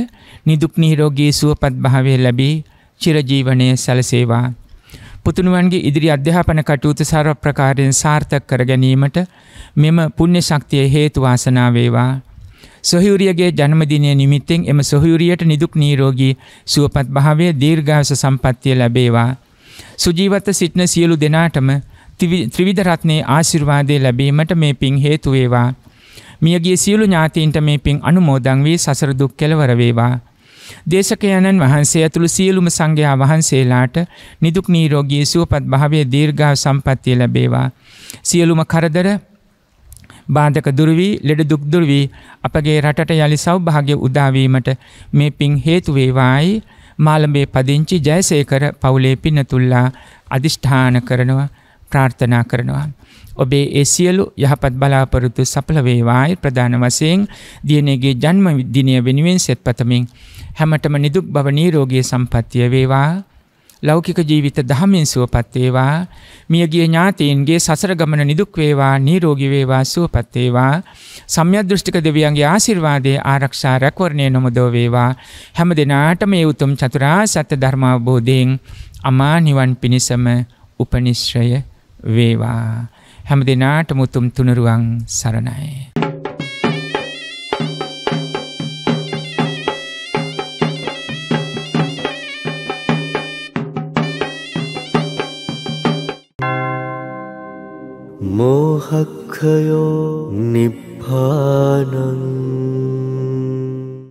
නිදුක් නිරෝගී සුවපත් භාවය ලැබී චිරජීවනයේ සැලසේවා. පුතුණුවන්ගේ ඉදිරි අධ්‍යාපන කටයුතු සර්ව ප්‍රකාරයෙන් සාර්ථක කර ගැනීමට මෙම පුණ්‍ය ශක්තිය හේතු වාසනා වේවා. සොහයුරියගේ ජන්මදිනය නිමිත්තෙන් එම සොහයුරියට නිදුක් නීරෝගී සුවපත් භාවය දීර්ඝාස සම්පත්තිය ලැබේවා. සුජීවත සිටින සියලු දෙනාටම ත්‍රිවිධ රත්නයේ ආශිර්වාදය ලැබීමට මේ පින් හේතු වේවා. මියගේ සියලු ඥාතීන්ට මේ පින් අනුමෝදන් වී සසර දුක් කෙලවර වේවා. දේශකයන්න් වහන්සේ ඇතුළු සියලුම සංඝයා වහන්සේලාට නිදුක් නිරෝගී සුවපත් භාවයේ දීර්ඝායු සම්පන්නිය ලැබේවා. සියලුම කරදර බාධක දුරු වී ලෙඩ දුක් දුරු වී අපගේ රටට යලි සෞභාග්‍ය උදා වීමට මේ පින් හේතු වේවායි මාළඹේ පදිංචි ජයසේකර පවුලේ පින්නතුල්ලා අදිෂ්ඨාන කරනවා ප්‍රාර්ථනා කරනවා ඔබේ ඒ සියලු යහපත් බලාපොරොත්තු සඵල වේවායි ප්‍රධාන වශයෙන් දියණියගේ ජන්ම දිනය වෙනුවෙන් සෙත්පතමින් හැමතෙම නිදුක් බව නිරෝගී සම්පන්නිය වේවා ලෞකික ජීවිත දහමෙන් සුවපත් වේවා මියගිය ඥාතීන්ගේ සසර ගමන නිදුක් වේවා නිරෝගී වේවා සුවපත් වේවා සම්‍යද්දෘෂ්ටික දෙවියන්ගේ ආශිර්වාදයේ ආරක්ෂා රැකවරණය නොමදව වේවා හැම දිනාටම මේ උතුම් චතුරාර්ය සත්‍ය ධර්ම අවබෝධයෙන් අමා නිවන් පිණසම උපනිශ්‍රය වේවා හැම දෙනාට මුතුම් තුනරුවන් සරණයි. मोहक्षयो निब्बानम्